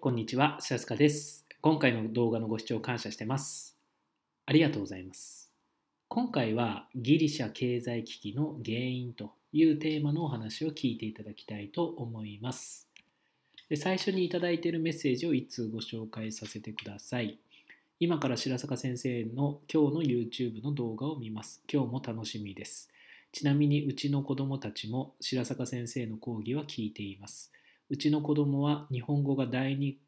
こんにちは、しらすかです。今回の動画のご視聴感謝してます。ありがとうございます。今回はギリシャ経済危機の原因というテーマのお話を聞いていただきたいと思います。で最初にいただいているメッセージを1通ご紹介させてください。今から白坂先生の今日の YouTube の動画を見ます。今日も楽しみです。ちなみにうちの子供たちも白坂先生の講義は聞いています。うちの子供は日本語が第二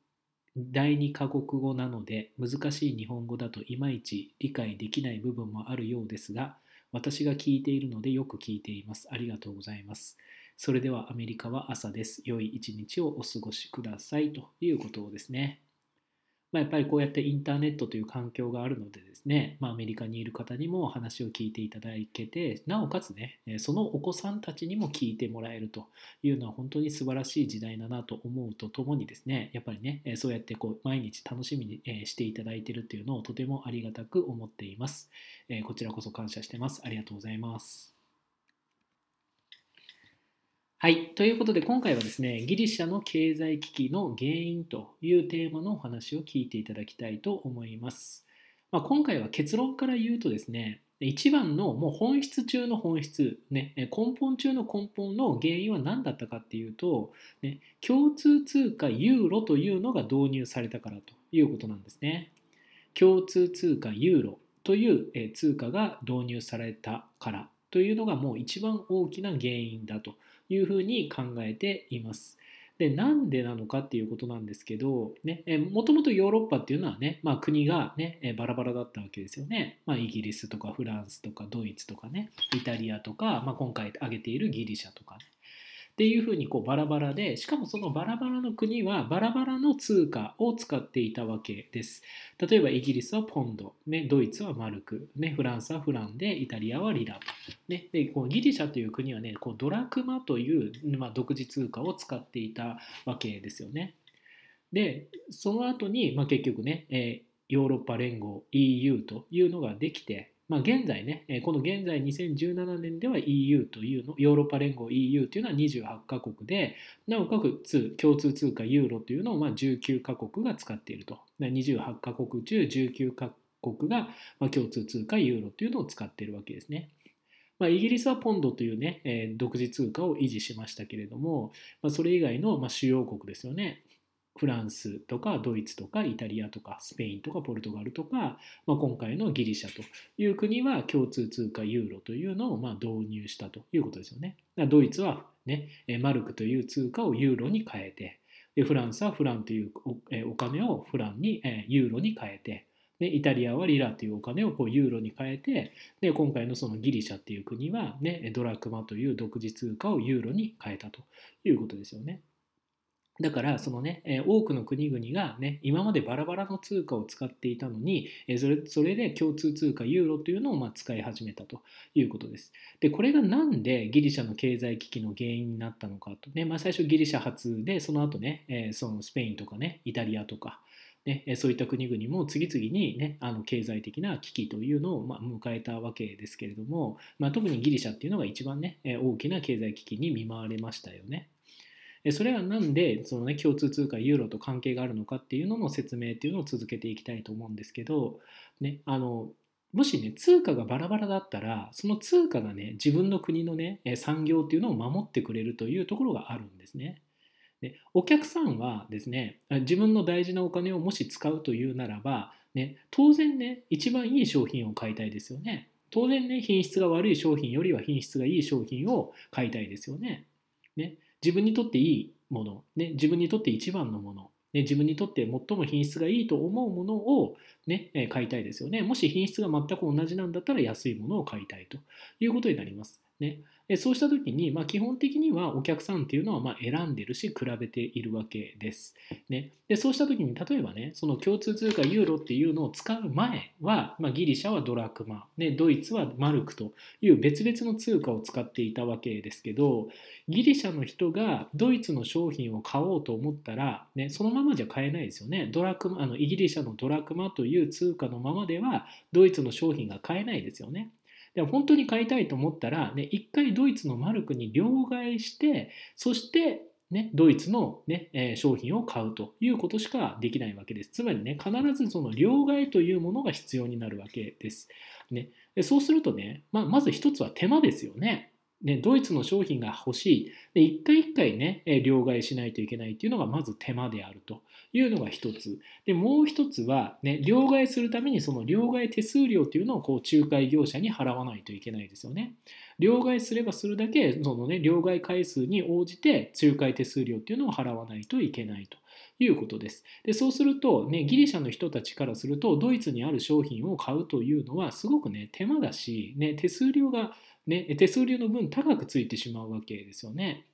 第二カ国語なので難しい日本語だといまいち理解できない部分もあるようですが私が聞いているのでよく聞いていますありがとうございますそれではアメリカは朝です良い一日をお過ごしくださいということですねまあ、やっぱりこうやってインターネットという環境があるのでですね、まあ、アメリカにいる方にも話を聞いていただけてなおかつねそのお子さんたちにも聞いてもらえるというのは本当に素晴らしい時代だなと思うとともにですねやっぱりねそうやってこう毎日楽しみにしていただいているというのをとてもありがたく思っていますこちらこそ感謝してますありがとうございますはい。ということで、今回はですね、ギリシャの経済危機の原因というテーマのお話を聞いていただきたいと思います。まあ、今回は結論から言うとですね、一番のもう本質中の本質、ね、根本中の根本の原因は何だったかっていうと、ね、共通通貨ユーロというのが導入されたからということなんですね。共通通貨ユーロという通貨が導入されたからというのがもう一番大きな原因だと。いうふうに考えています。でなんでなのかっていうことなんですけど、ね、もともとヨーロッパっていうのはね、まあ、国が、ね、バラバラだったわけですよね、まあ、イギリスとかフランスとかドイツとかねイタリアとか、まあ、今回挙げているギリシャとか、ね、っていうふうにこうバラバラでしかもそのバラバラの国はバラバラの通貨を使っていたわけです例えばイギリスはポンド、ね、ドイツはマルク、ね、フランスはフランでイタリアはリラと、ね、でこうギリシャという国はねこうドラクマという、まあ、独自通貨を使っていたわけですよねでその後に、まあ、結局ね、えーヨーロッパ連合 EU というのができてまあ、現在ね、この現在2017年では EU というの、ヨーロッパ連合 EU というのは28カ国で、なおかつ共通通貨ユーロというのをま19カ国が使っていると。28カ国中19カ国がま共通通貨ユーロというのを使っているわけですね。まあ、イギリスはポンドというね、独自通貨を維持しましたけれども、まあ、それ以外のま主要国ですよね。フランスとかドイツとかイタリアとかスペインとかポルトガルとか、まあ、今回のギリシャという国は共通通貨ユーロというのをま導入したということですよね。ドイツは、ね、マルクという通貨をユーロに変えてでフランスはフランというお金をフランにユーロに変えてでイタリアはリラというお金をこうユーロに変えてで今回のそのギリシャっていう国は、ね、ドラクマという独自通貨をユーロに変えたということですよね。だからそのね、多くの国々がね、今までバラバラの通貨を使っていたのに、それそれで共通通貨ユーロというのをま使い始めたということです。で、これが何でギリシャの経済危機の原因になったのかと、ね、まあ、最初ギリシャ発で、その後ね、そのスペインとかね、イタリアとか、ね、そういった国々も次々に、ね、あの経済的な危機というのを、ま迎えたわけですけれども、まあ、特にギリシャっていうのが一番ね大きな経済危機に見舞われましたよね。それは何でその、ね、共通通貨ユーロと関係があるのかっていうのの説明っていうのを続けていきたいと思うんですけど、ね、あのもしね通貨がバラバラだったらその通貨がね自分の国のね産業っていうのを守ってくれるというところがあるんですね。でお客さんはですね自分の大事なお金をもし使うというならば、ね、当然ね一番いい商品を買いたいですよね。当然ね品質が悪い商品よりは品質がいい商品を買いたいですよね。ね自分にとっていいもの、ね、自分にとって一番のもの、ね、自分にとって最も品質がいいと思うものを、ね、買いたいですよね。もし品質が全く同じなんだったら安いものを買いたいということになります。ね、でそうした時に、まあ、基本的にはお客さんっていうのはま選んでるし比べているわけです、ね、でそうした時に例えばねその共通通貨ユーロっていうのを使う前は、まあ、ギリシャはドラクマ、ね、ドイツはマルクという別々の通貨を使っていたわけですけどギリシャの人がドイツの商品を買おうと思ったら、ね、そのままじゃ買えないですよねドラクマあのイギリシャのドラクマという通貨のままではドイツの商品が買えないですよねでも本当に買いたいと思ったら、ね、一回ドイツのマルクに両替して、そして、ね、ドイツのね、商品を買うということしかできないわけです。つまりね、必ずその両替というものが必要になるわけです。ね、でそうするとね、まあ、まず一つは手間ですよね。ね、ドイツの商品が欲しい。で、一回一回ね、両替しないといけないっていうのがまず手間であるというのが一つ。で、もう一つは、ね、両替するためにその両替手数料というのをこう仲介業者に払わないといけないですよね。両替すればするだけ、そのね、両替回数に応じて仲介手数料っていうのを払わないといけないと。いうことです。で、そうすると、ね、ギリシャの人たちからすると、ドイツにある商品を買うというのは、すごくね、手間だし、ね、手数料がね、手数料の分高くついてしまうわけですよね。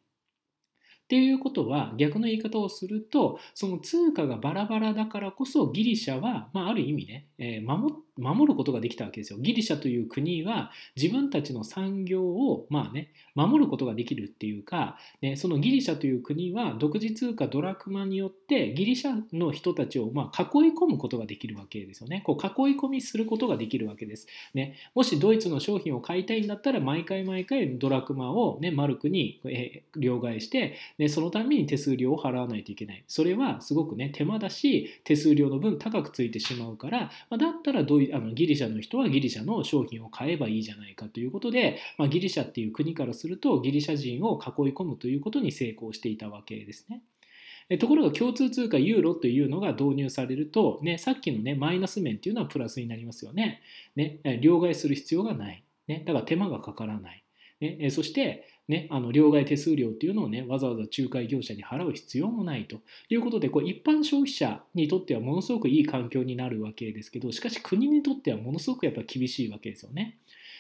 っていうことは逆の言い方をするとその通貨がバラバラだからこそギリシャは、まあ、ある意味ね、えー、守っ守ることができたわけですよ。ギリシャという国は自分たちの産業をまあね守ることができるっていうか、ね、そのギリシャという国は独自通貨ドラクマによってギリシャの人たちをまあ囲い込むことができるわけですよね。こう囲い込みすることができるわけです。ね、もしドイツの商品を買いたいんだったら毎回毎回ドラクマを、ね、マルクに両替して、ね、そのために手数料を払わないといけない。それはすごくね手間だし手数料の分高くついてしまうから、まあ、だったらドイツであのギリシャの人はギリシャの商品を買えばいいじゃないかということで、まあ、ギリシャっていう国からするとギリシャ人を囲い込むということに成功していたわけですね。ところが共通通貨ユーロというのが導入されると、ね、さっきの、ね、マイナス面っていうのはプラスになりますよね。ね両替する必要がない、ね、だから手間がかからない、ね、そしてね、あの両替手数料っていうのをね、わざわざ仲介業者に払う必要もないということで、こ一般消費者にとってはものすごくいい環境になるわけですけど、しかし国にとってはものすごくやっぱ厳しいわけですよね。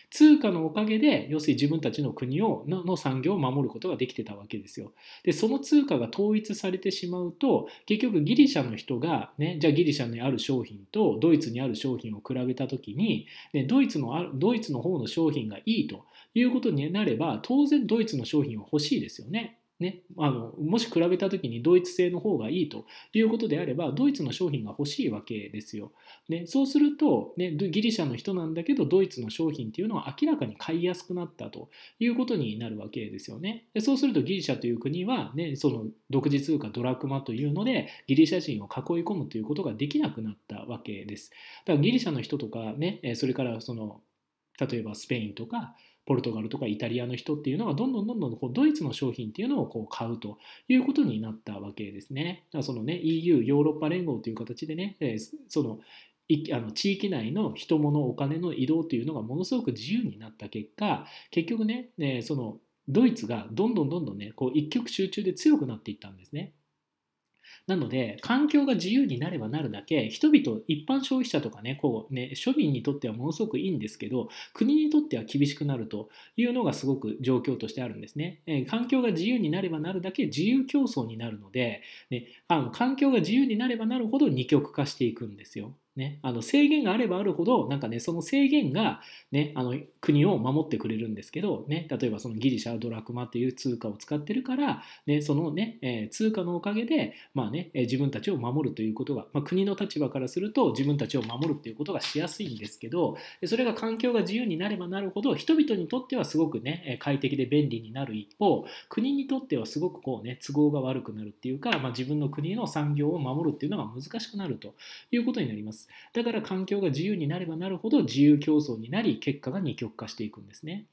通貨のおかげで、要するに自分たちの国をの産業を守ることができてたわけですよ。で、その通貨が統一されてしまうと、結局ギリシャの人が、ね、じゃあギリシャにある商品とドイツにある商品を比べた時に、ね、ドイツのドイツの方の商品がいいということになれば当然ドイツの商品は欲しいですよね。ね、あのもし比べた時にドイツ製の方がいいということであればドイツの商品が欲しいわけですよ。ね、そうすると、ね、ギリシャの人なんだけどドイツの商品っていうのは明らかに買いやすくなったということになるわけですよね。でそうするとギリシャという国は、ね、その独自通貨ドラクマというのでギリシャ人を囲い込むということができなくなったわけです。だからギリシャの人とか、ね、それからその例えばスペインとかポルトガルとかイタリアの人っていうのがどんどんどんどんこうドイツの商品っていうのをこう買うということになったわけですね。だからそのね EU ヨーロッパ連合という形でね、えそのあの地域内の人物お金の移動というのがものすごく自由になった結果結局ね、えそのドイツがどんどんどんどんねこう一極集中で強くなっていったんですね。なので、環境が自由になればなるだけ、人々、一般消費者とかね、こうね、庶民にとってはものすごくいいんですけど、国にとっては厳しくなるというのがすごく状況としてあるんですね。え環境が自由になればなるだけ自由競争になるので、ね、あの環境が自由になればなるほど二極化していくんですよ。ね、あの制限があればあるほどなんかねその制限が、ね、あの国を守ってくれるんですけど、ね、例えばそのギリシャドラクマという通貨を使ってるから、ね、そのね、ええ通貨のおかげで、まあね、自分たちを守るということが、まあ、国の立場からすると自分たちを守るということがしやすいんですけどそれが環境が自由になればなるほど人々にとってはすごく、ね、快適で便利になる一方国にとってはすごくこう、ね、都合が悪くなるっていうか、まあ、自分の国の産業を守るっていうのが難しくなるということになります。すだから環境が自由になればなるほど自由競争になり結果が二極化していくんですね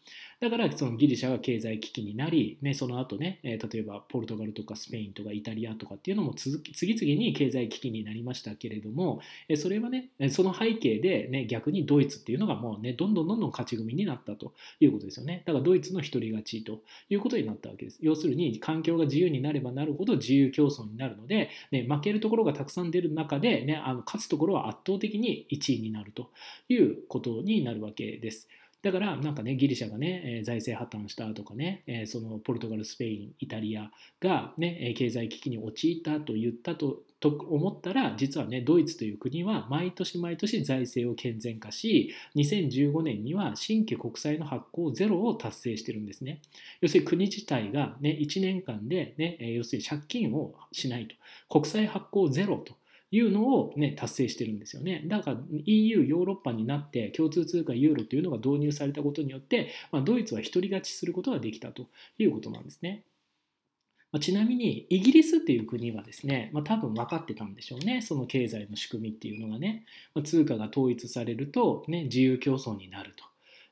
だからそのギリシャが経済危機になり、ね、その後ね、例えばポルトガルとかスペインとかイタリアとかっていうのも次々に経済危機になりましたけれども、それはね、その背景で、ね、逆にドイツっていうのがもうね、どんどんどんどん勝ち組になったということですよね。だからドイツの一人勝ちということになったわけです。要するに環境が自由になればなるほど自由競争になるので、ね、負けるところがたくさん出る中で、ね、あの勝つところは圧倒的に1位になるということになるわけです。だからなんかねギリシャがね、財政破綻したとかね、そのポルトガルスペインイタリアが、ね、経済危機に陥ったと言ったとと思ったら実はねドイツという国は毎年毎年財政を健全化し2015年には新規国債の発行ゼロを達成してるんですね要するに国自体が、ね、1年間で、ね、要するに借金をしないと国債発行ゼロというのを、ね、達成してるんですよね。だから EU ヨーロッパになって共通通貨ユーロというのが導入されたことによって、まあ、ドイツは独り勝ちすることができたということなんですね。まちなみにイギリスっていう国はですね、まあ、多分分かってたんでしょうねその経済の仕組みっていうのがね、まあ、通貨が統一されると、ね、自由競争になると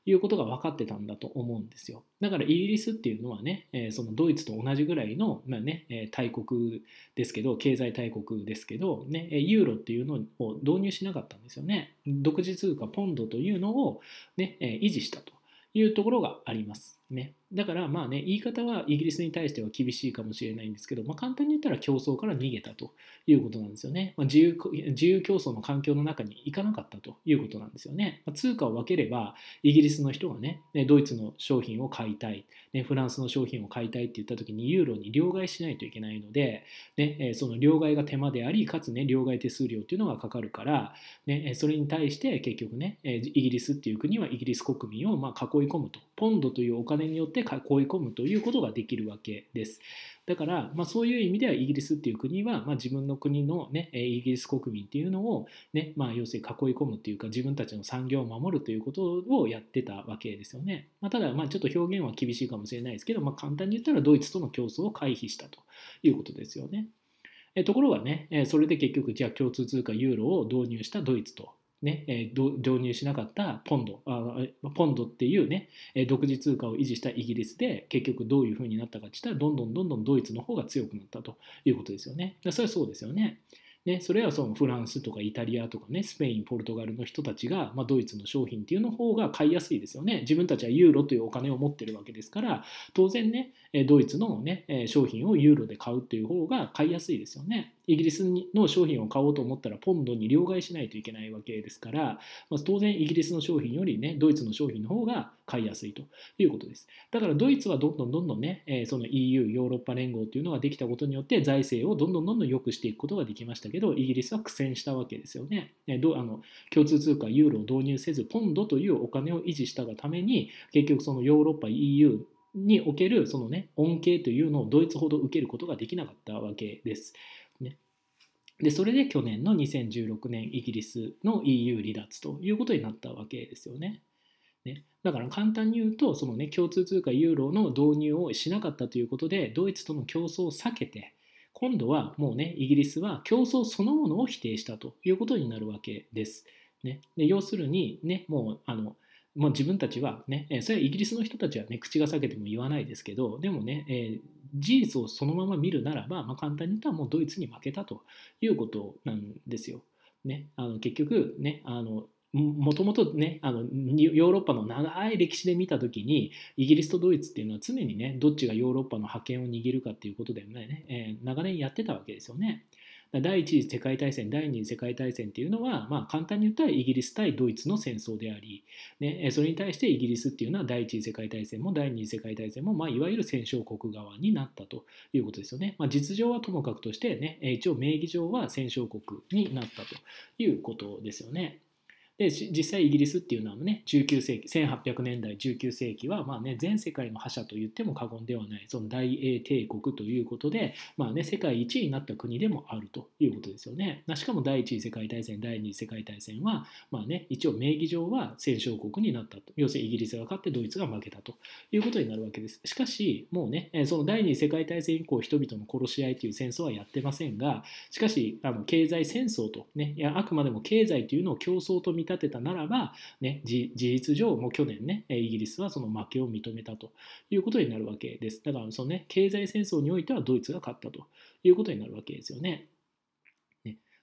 いうことが分かってたんだと思うんですよ。だからイギリスっていうのはね、えそのドイツと同じぐらいの、まあねえ大国ですけど、経済大国ですけど、ね、ユーロっていうのを導入しなかったんですよね。独自通貨ポンドというのを、ねえ維持したというところがあります。ね、だからまあね言い方はイギリスに対しては厳しいかもしれないんですけど、まあ、簡単に言ったら競争から逃げたということなんですよね、まあ、自由自由競争の環境の中に行かなかったということなんですよね、まあ、通貨を分ければイギリスの人がねドイツの商品を買いたい、ね、フランスの商品を買いたいって言った時にユーロに両替しないといけないので、ね、その両替が手間でありかつね両替手数料っていうのがかかるから、ね、それに対して結局ねイギリスっていう国はイギリス国民をま囲い込むとポンドというお金金によって囲い込むということができるわけです。だから、まあ、そういう意味ではイギリスっていう国は、まあ、自分の国の、ね、イギリス国民っていうのをね、まあ、要するに囲い込むっていうか自分たちの産業を守るということをやってたわけですよね。まあ、ただ、まあ、ちょっと表現は厳しいかもしれないですけど、まあ、簡単に言ったらドイツとの競争を回避したということですよね。ところがね、それで結局、じゃあ共通通貨ユーロを導入したドイツとね、えー、導入しなかったポンドあポンドっていうね独自通貨を維持したイギリスで結局どういうふうになったかっていったらどんどんどんどんドイツの方が強くなったということですよね。それはそうですよね。ね、それはそのフランスとかイタリアとかねスペインポルトガルの人たちが、まあ、ドイツの商品っていうの方が買いやすいですよね自分たちはユーロというお金を持ってるわけですから当然ねドイツの、ね、商品をユーロで買うっていう方が買いやすいですよねイギリスの商品を買おうと思ったらポンドに両替しないといけないわけですから、まあ、当然イギリスの商品よりねドイツの商品の方が買いやすいということです。だからドイツはどんどんどんどんね、えその EU、ヨーロッパ連合というのができたことによって財政をどんどんどんどん良くしていくことができましたけど、イギリスは苦戦したわけですよね。えどあの共通通貨ユーロを導入せず、ポンドというお金を維持したがために、結局そのヨーロッパ、EU におけるそのね、恩恵というのをドイツほど受けることができなかったわけです。ね、でそれで去年の2016年イギリスの EU 離脱ということになったわけですよね。ね、だから簡単に言うとその、ね、共通通貨ユーロの導入をしなかったということでドイツとの競争を避けて今度はもうねイギリスは競争そのものを否定したということになるわけです。ね、で要するに、ね、もうあのもう自分たちは、ね、それはイギリスの人たちは、ね、口が裂けても言わないですけどでもね、えー、事実をそのまま見るならば、まあ、簡単に言ったらもうドイツに負けたということなんですよ。ね、あの結局、ね、あのもともとねあのヨーロッパの長い歴史で見た時にイギリスとドイツっていうのは常にねどっちがヨーロッパの覇権を握るかっていうことでね、えー、長年やってたわけですよね。第一次世界大戦第二次世界大戦っていうのは、まあ、簡単に言ったらイギリス対ドイツの戦争であり、ね、それに対してイギリスっていうのは第一次世界大戦も第二次世界大戦も、まあ、いわゆる戦勝国側になったということですよね、まあ、実情はともかくとして、ね、一応名義上は戦勝国になったということですよね。で実際イギリスっていうのはね19世紀1800年代19世紀はまあ、ね、全世界の覇者と言っても過言ではないその大英帝国ということで、まあね、世界一位になった国でもあるということですよね。しかも第1次世界大戦第2次世界大戦は、まあね、一応名義上は戦勝国になったと要するにイギリスが勝ってドイツが負けたということになるわけです。しかしもうねその第2次世界大戦以降人々の殺し合いという戦争はやってませんがしかしあの経済戦争と、ね、いやあくまでも経済というのを競争と見た立てたならば、ね、事実上、もう去年ね、イギリスはその負けを認めたということになるわけです。だからその、ね、経済戦争においてはドイツが勝ったということになるわけですよね。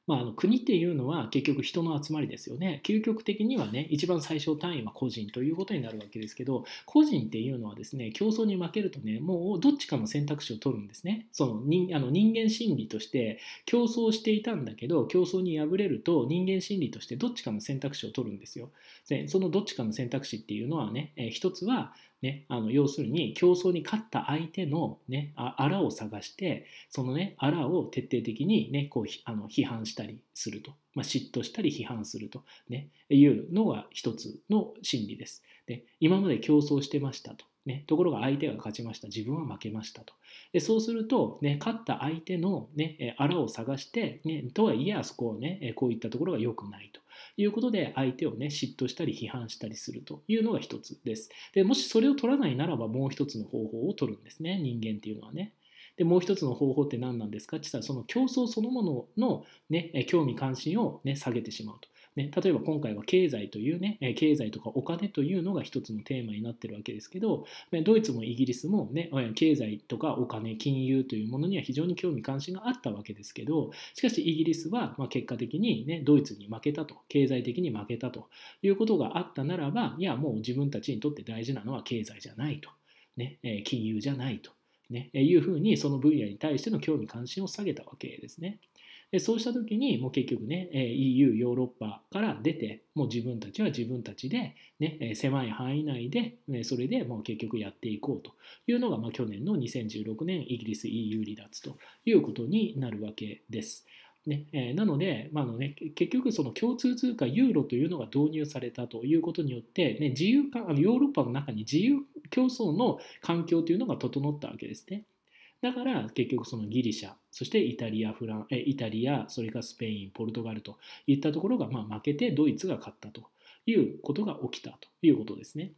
まあ、あの国っていうのは結局人の集まりですよね究極的にはね一番最小単位は個人ということになるわけですけど個人っていうのはですね競争に負けるとねもうどっちかの選択肢を取るんですねその人あの人間心理として競争していたんだけど競争に敗れると人間心理としてどっちかの選択肢を取るんですよでそのどっちかの選択肢っていうのはね一つはね、あの要するに競争に勝った相手の、ね、あらを探してそのねあらを徹底的に、ね、こうあの批判したりすると、まあ、嫉妬したり批判すると、ね、いうのが一つの心理です。で今まで競争してましたと、ね、ところが相手が勝ちました自分は負けましたとでそうすると、ね、勝った相手の、ね、あらを探して、ね、とはいえあそこをねこういったところが良くないと。いうことで相手をね嫉妬したり批判したりするというのが一つですでもしそれを取らないならばもう一つの方法を取るんですね人間っていうのはねでもう一つの方法って何なんですかって言ったらその競争そのものの、ね、興味関心を、ね、下げてしまうとね、例えば今回は経済というね、経済とかお金というのが一つのテーマになってるわけですけど、ドイツもイギリスもね、経済とかお金、金融というものには非常に興味関心があったわけですけど、しかしイギリスはま結果的にね、ドイツに負けたと、経済的に負けたということがあったならば、いや、もう自分たちにとって大事なのは経済じゃないと、ね、金融じゃないと。ね、いうふうにその分野に対しての興味関心を下げたわけですね。そうした時にもう結局ね EU ヨーロッパから出てもう自分たちは自分たちで、ね、狭い範囲内でそれでもう結局やっていこうというのが、まあ、去年の2016年イギリス EU 離脱ということになるわけです。ねなので、まあのね、結局その共通通貨ユーロというのが導入されたということによって、ね、自由かヨーロッパの中に自由競争の環境というのが整ったわけですね。だから結局そのギリシャそしてイタリアフランえイタリアそれからスペインポルトガルといったところがま負けてドイツが勝ったということが起きたということですね。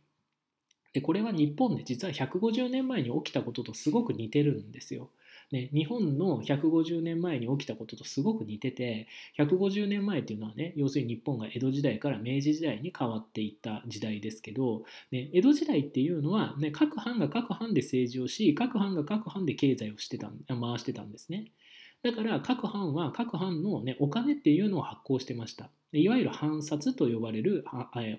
でこれは日本で実は150年前に起きたこととすごく似てるんですよ。日本の150年前に起きたこととすごく似てて150年前っていうのはね要するに日本が江戸時代から明治時代に変わっていった時代ですけど、ね、江戸時代っていうのは、ね、各藩が各藩で政治をし各藩が各藩で経済をしてた回してたんですねだから各藩は各藩の、ね、お金っていうのを発行してましたいわゆる藩札と呼ばれる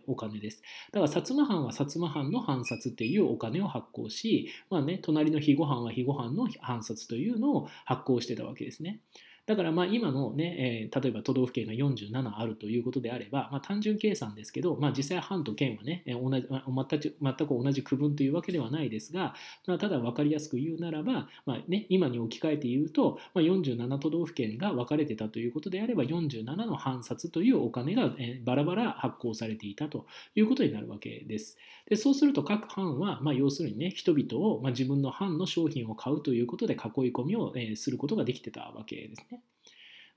お金です。だから薩摩藩は薩摩藩の藩札っていうお金を発行し、まあね、隣の肥後藩は肥後藩の藩札というのを発行してたわけですね。だからまあ今のね、えー、例えば都道府県が47あるということであれば、まあ、単純計算ですけど、まあ、実際藩と県はね、同じ全く全く同じ区分というわけではないですが、まあ、ただ分かりやすく言うならば、まあね、今に置き換えて言うと、まあ、47都道府県が分かれてたということであれば47の藩札というお金がバラバラ発行されていたということになるわけです。でそうすると各藩は、まあ、要するにね人々を、まあ、自分の藩の商品を買うということで囲い込みをすることができてたわけですね。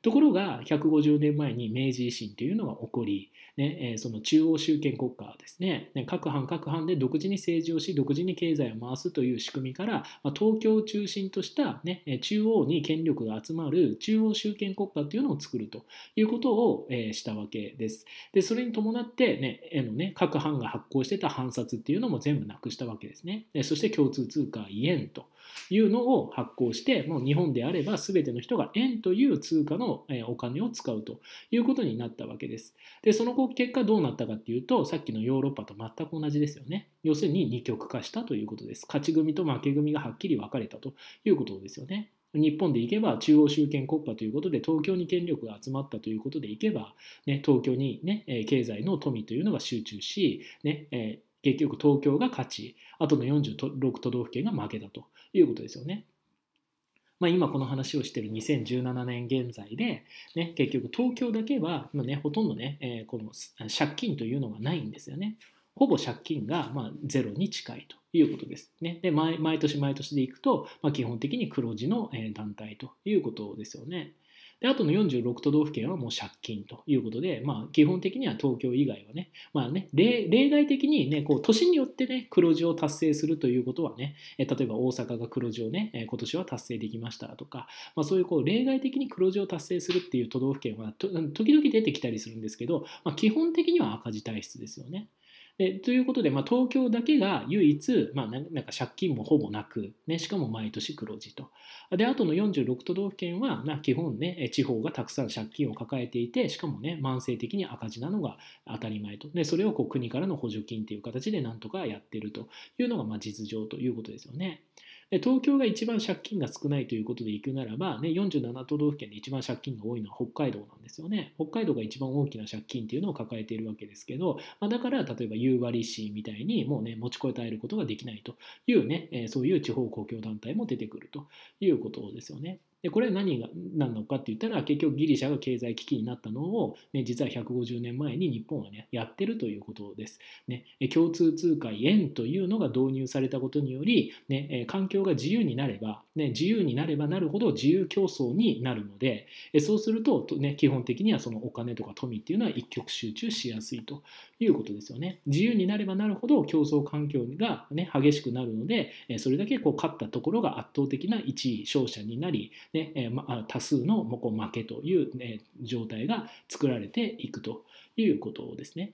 ところが150年前に明治維新というのが起こり、ねえその中央集権国家ですねね各藩各藩で独自に政治をし独自に経済を回すという仕組みから、ま東京を中心とした、ね、中央に権力が集まる中央集権国家というのを作るということを、えしたわけです。でそれに伴ってね、ねのね、各藩が発行してた藩札っていうのも全部なくしたわけですね。でそして共通通貨イエンというのを発行して、もう日本であれば全ての人が円という通貨のお金を使うということになったわけです。で、その結果どうなったかっていうと、さっきのヨーロッパと全く同じですよね。要するに二極化したということです。勝ち組と負け組がはっきり分かれたということですよね。日本でいけば中央集権国家ということで東京に権力が集まったということでいけば、ね、東京に、ね、経済の富というのが集中し、ね、結局東京が勝ちあとの46都道府県が負けたということですよね。まあ、今この話をしてる2017年現在で、ね、結局東京だけは、ね、ほとんどね、えー、この借金というのがないんですよね。ほぼ借金がまあゼロに近いということです。ね、で毎年毎年でいくと、まあ、基本的に黒字の団体ということですよね。であとの46都道府県はもう借金ということで、まあ、基本的には東京以外はね,、まあね、例外的に、ね、こう年によってね黒字を達成するということはね例えば大阪が黒字をね今年は達成できましたとか、まあ、そういうこう例外的に黒字を達成するっていう都道府県は時々出てきたりするんですけど、まあ、基本的には赤字体質ですよね。でということで、まあ、東京だけが唯一、まあ、なんか借金もほぼなく、ね、しかも毎年黒字と。で、あとの46都道府県は、まあ、基本ね、地方がたくさん借金を抱えていて、しかもね、慢性的に赤字なのが当たり前と。で、それをこう国からの補助金という形でなんとかやってるというのが、まあ、実情ということですよね。で東京が一番借金が少ないということで行くならば、ね、47都道府県で一番借金が多いのは北海道なんですよね。北海道が一番大きな借金っていうのを抱えているわけですけど、まあ、だから例えば夕張市みたいにもうね持ちこたえることができないというね、えそういう地方公共団体も出てくるということですよね。でこれは何がなのかって言ったら結局ギリシャが経済危機になったのを、ね、実は150年前に日本はねやってるということです。ね、共通通貨円というのが導入されたことにより、ね、環境が自由になれば、ね、自由になればなるほど自由競争になるのでそうすると、ね、基本的にはそのお金とか富っていうのは一極集中しやすいということですよね。自由になればなるほど競争環境が、ね、激しくなるのでそれだけこう勝ったところが圧倒的な1位勝者になりねえ多数のもこ負けという、ね、状態が作られていくということですね。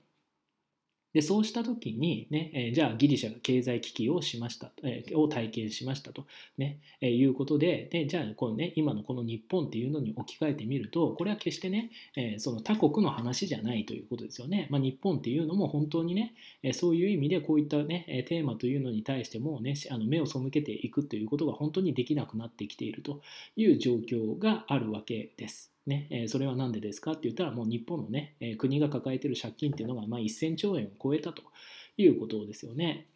でそうした時にね、ええじゃあギリシャが経済危機をしました、えを体験しましたと、ねえいうことででじゃあこの、ね、今のこの日本っていうのに置き換えてみるとこれは決してね、えその他国の話じゃないということですよね、まあ、日本っていうのも本当にね、えそういう意味でこういった、ね、テーマというのに対しても、ね、あの目を背けていくということが本当にできなくなってきているという状況があるわけです。ねえそれは何でですかって言ったらもう日本のね、え国が抱えてる借金っていうのがま1000兆円を超えたということですよね。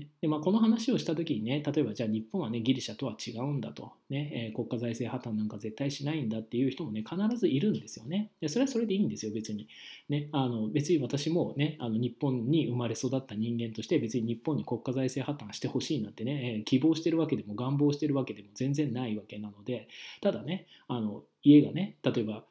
ねでまあ、この話をした時にね例えばじゃあ日本はねギリシャとは違うんだとね、えー、国家財政破綻なんか絶対しないんだっていう人もね必ずいるんですよねでそれはそれでいいんですよ別に、ね、あの別に私もねあの日本に生まれ育った人間として別に日本に国家財政破綻してほしいなんてね、えー、希望してるわけでも願望してるわけでも全然ないわけなのでただねあの家がね例えば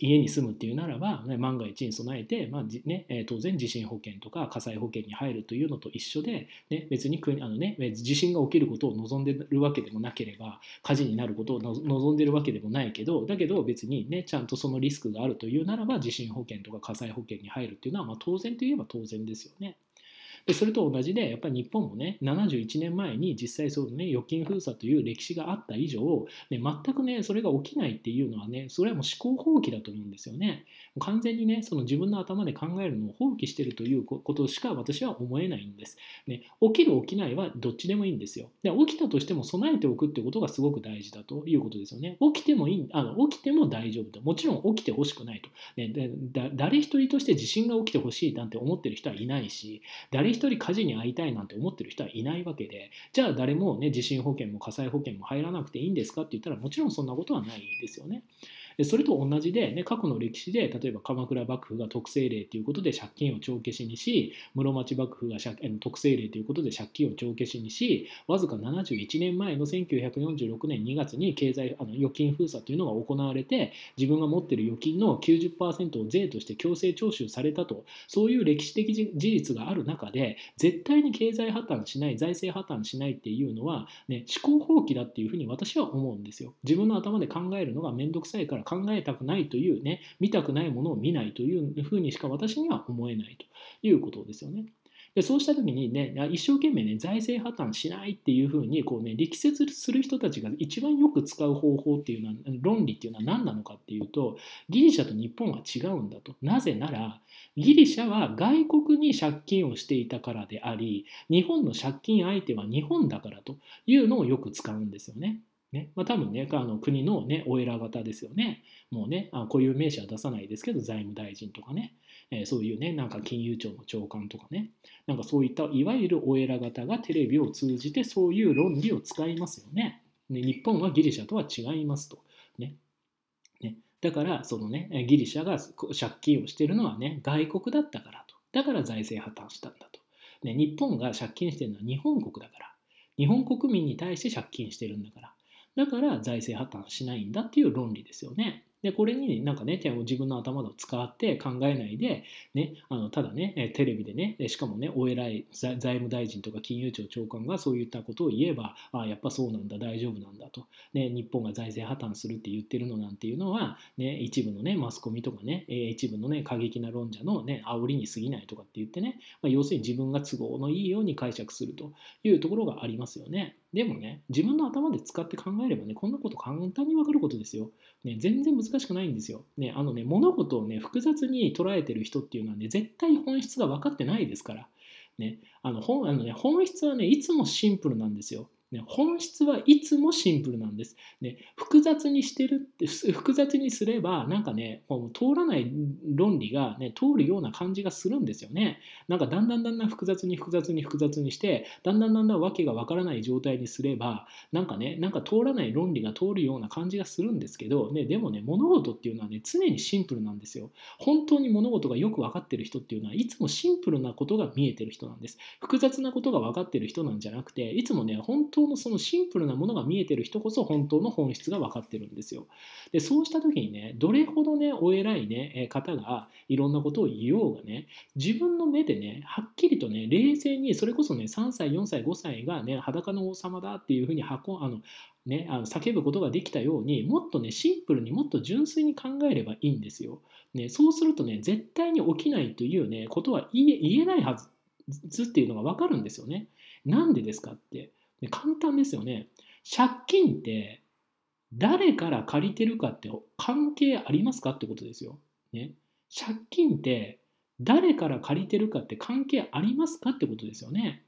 家に住むっていうならば、ね、万が一に備えて、まあね、当然地震保険とか火災保険に入るというのと一緒で、ね、別にあの、ね、地震が起きることを望んでるわけでもなければ火事になることを望んでるわけでもないけどだけど別に、ね、ちゃんとそのリスクがあるというならば地震保険とか火災保険に入るっていうのは、まあ、当然といえば当然ですよね。でそれと同じでやっぱり日本もね71年前に実際そうね預金封鎖という歴史があった以上、ね、全くねそれが起きないっていうのはねそれはもう思考放棄だと思うんですよね完全にねその自分の頭で考えるのを放棄してるということしか私は思えないんです、ね、起きる起きないはどっちでもいいんですよで起きたとしても備えておくってことがすごく大事だということですよね起きてもいいあの起きても大丈夫ともちろん起きてほしくないと、ね、誰一人として地震が起きてほしいなんて思ってる人はいないし誰誰一人火事に遭いたいなんて思ってる人はいないわけでじゃあ誰もね地震保険も火災保険も入らなくていいんですかって言ったらもちろんそんなことはないですよね。それと同じで、ね、過去の歴史で例えば鎌倉幕府が特政令ということで借金を帳消しにし室町幕府が特政令ということで借金を帳消しにしわずか71年前の1946年2月に経済あの預金封鎖というのが行われて自分が持っている預金の90%を税として強制徴収されたとそういう歴史的事実がある中で絶対に経済破綻しない財政破綻しないっていうのは、ね、思考放棄だっていうふうに私は思うんですよ。自分の頭で考えるのが面倒くさいから考えたくないというね、見たくないものを見ないというふうにしか私には思えないということですよね。でそうした時にね一生懸命ね財政破綻しないっていうふうにこうね力説する人たちが一番よく使う方法っていうのは論理っていうのは何なのかっていうとギリシャと日本は違うんだとなぜならギリシャは外国に借金をしていたからであり日本の借金相手は日本だからというのをよく使うんですよね。ねまあ、多分ね、あの国の、ね、お偉方ですよね。もうね、あこういう名詞は出さないですけど、財務大臣とかね、えー、そういうね、なんか金融庁の長官とかね、なんかそういったいわゆるお偉方がテレビを通じてそういう論理を使いますよね。ね日本はギリシャとは違いますと。ねね、だから、そのね、ギリシャが借金をしてるのはね、外国だったからと。だから財政破綻したんだと。ね、日本が借金してるのは日本国だから。日本国民に対して借金してるんだから。だから財政破綻しないんだっていう論理ですよね。でこれになんかね自分の頭を使って考えないで、ね、あのただねテレビでねしかもねお偉い財務大臣とか金融庁長官がそういったことを言えばあやっぱそうなんだ大丈夫なんだと、ね、日本が財政破綻するって言ってるのなんていうのは、ね、一部のねマスコミとかね一部のね過激な論者のね煽りに過ぎないとかって言ってね、まあ、要するに自分が都合のいいように解釈するというところがありますよね。でもね、自分の頭で使って考えればね、こんなこと簡単にわかることですよ。ね、全然難しくないんですよ。ね、あのね、物事をね、複雑に捉えてる人っていうのはね、絶対本質が分かってないですから。ね、あの本あのね、本質はね、いつもシンプルなんですよ。ね、本質はいつもシンプルなんです。ね、複雑にしてるって複雑にすればなんかねう通らない論理が、ね、通るような感じがするんですよね。なんかだんだんだんだん複雑に複雑に複雑にしてだんだんだんだん訳がわからない状態にすればなんかねなんか通らない論理が通るような感じがするんですけど、ね、でもね物事っていうのはね常にシンプルなんですよ。本当に物事がよく分かってる人っていうのはいつもシンプルなことが見えてる人なんです。複雑なことが分かってる人なんじゃなくていつもね本当当のそのシンプルなものが見えてる人こそ本当の本質が分かってるんですよ。でそうした時にねどれほどねお偉いね方がいろんなことを言おうがね自分の目でねはっきりとね冷静にそれこそね3歳4歳5歳がね裸の王様だっていうふうに箱あのね、あの叫ぶことができたようにもっとねシンプルにもっと純粋に考えればいいんですよ。ね、そうするとね絶対に起きないというねことは言えないはずっていうのが分かるんですよね。なんでですかって。で簡単ですよね。借金って誰から借りてるかって関係ありますかってことですよ。ね、借金って誰から借りてるかって関係ありますかってことですよね。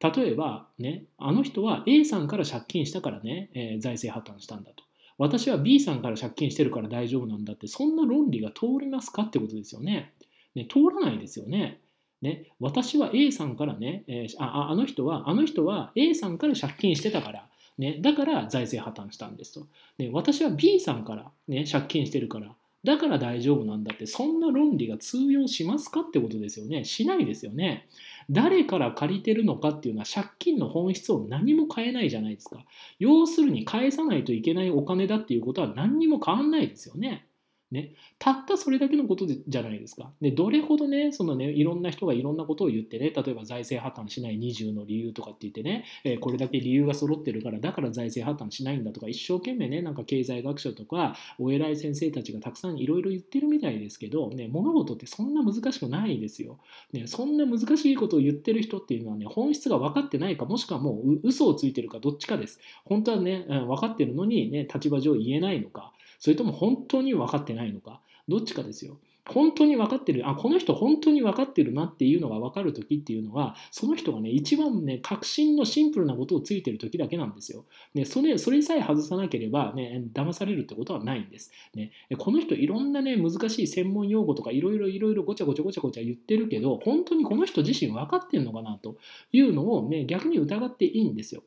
例えば、ね、あの人は A さんから借金したからね、えー、財政破綻したんだと。私は B さんから借金してるから大丈夫なんだって、そんな論理が通りますかってことですよね。ね通らないですよね。ね、私は A さんからね、えー、ああの人は、あの人は A さんから借金してたから、ね、だから財政破綻したんですと。で、私は B さんから、ね、借金してるから、だから大丈夫なんだって、そんな論理が通用しますかってことですよね。しないですよね。誰から借りてるのかっていうのは借金の本質を何も変えないじゃないですか。要するに返さないといけないお金だっていうことは何にも変わんないですよね。ね、たったそれだけのことじゃないですか。でどれほどねそのねいろんな人がいろんなことを言ってね例えば財政破綻しない20の理由とかって言ってね、えー、これだけ理由が揃ってるからだから財政破綻しないんだとか一生懸命ねなんか経済学者とかお偉い先生たちがたくさんいろいろ言ってるみたいですけど、ね、物事ってそんな難しくないですよ、ね。そんな難しいことを言ってる人っていうのはね本質が分かってないかもしくはもう嘘をついてるかどっちかです。本当はね、うん、分かってるのにね立場上言えないのかそれとも本当に分かってないないのかどっちかですよ本当に分かってるあこの人本当に分かってるなっていうのが分かる時っていうのはその人がね一番ね確信のシンプルなことをついてる時だけなんですよ、ね、それそれさえ外さなければね騙されるってことはないんです、ね、この人いろんなね難しい専門用語とかいろいろいろいろごちゃごちゃごちゃごちゃ言ってるけど本当にこの人自身分かってんのかなというのをね逆に疑っていいんですよ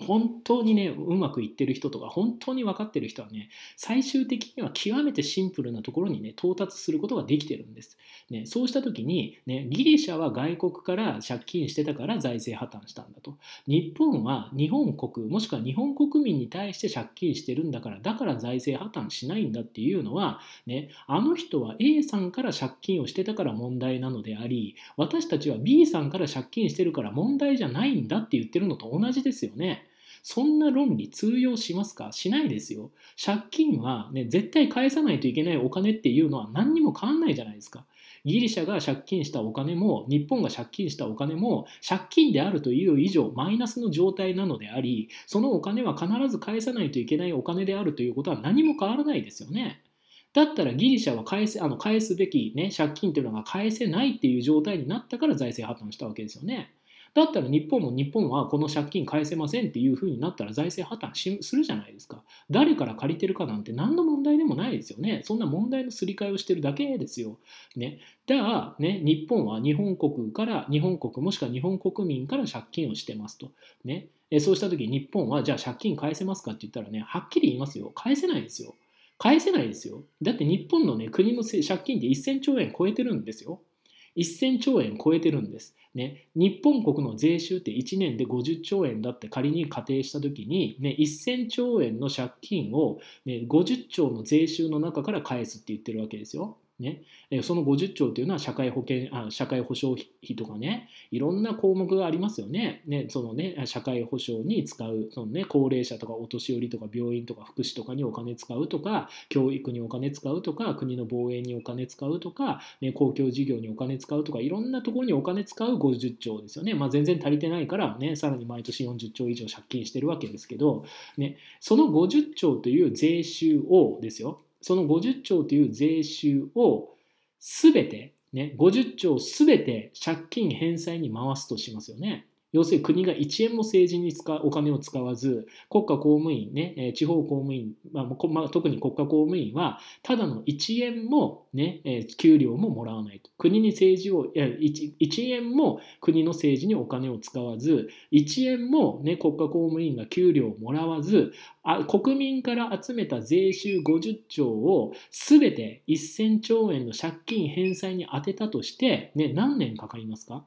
本当にね、うまくいってる人とか、本当に分かってる人はね、最終的には極めてシンプルなところにね、到達することができてるんです。ね、そうした時に、ね、ギリシャは外国から借金してたから財政破綻したんだと。日本は日本国、もしくは日本国民に対して借金してるんだから、だから財政破綻しないんだっていうのは、ね、あの人は A さんから借金をしてたから問題なのであり、私たちは B さんから借金してるから問題じゃないんだって言ってるのと同じですよね。そんな論理通用しますかしないですよ。借金は、ね、絶対返さないといけないお金っていうのは何にも変わんないじゃないですか。ギリシャが借金したお金も日本が借金したお金も借金であるという以上マイナスの状態なのでありそのお金は必ず返さないといけないお金であるということは何も変わらないですよね。だったらギリシャは返せあの返すべき、ね、借金というのが返せないっていう状態になったから財政破綻したわけですよね。だったら日本も日本はこの借金返せませんっていうふうになったら財政破綻するじゃないですか誰から借りてるかなんて何の問題でもないですよねそんな問題のすり替えをしてるだけですよ、ね、じゃあ、ね、日本は日本国から日本国もしくは日本国民から借金をしてますと、ね、そうした時日本はじゃあ借金返せますかって言ったらねはっきり言いますよ返せないですよ返せないですよだって日本の、ね、国の借金って1000兆円超えてるんですよ1000兆円超えてるんですね、日本国の税収って1年で50兆円だって仮に仮定した時に、ね、1000兆円の借金を、ね、50兆の税収の中から返すって言ってるわけですよ。ね、その50兆というのは社会保険あ社会保障費とかねいろんな項目がありますよねねそのね社会保障に使うその、ね、高齢者とかお年寄りとか病院とか福祉とかにお金使うとか教育にお金使うとか国の防衛にお金使うとか、ね、公共事業にお金使うとかいろんなところにお金使う50兆ですよね、まあ、全然足りてないから、ね、さらに毎年40兆以上借金してるわけですけど、ね、その50兆という税収をですよその50兆という税収を全て、ね、50兆全て借金返済に回すとしますよね。要するに国が1円も政治に使お金を使わず国家公務員ね地方公務員、まあ、特に国家公務員はただの1円も、ね、給料ももらわないと国に政治を 1, 円も国の政治にお金を使わず1円も、ね、国家公務員が給料をもらわずあ国民から集めた税収50兆をすべて1000兆円の借金返済に充てたとして、ね、何年かかりますか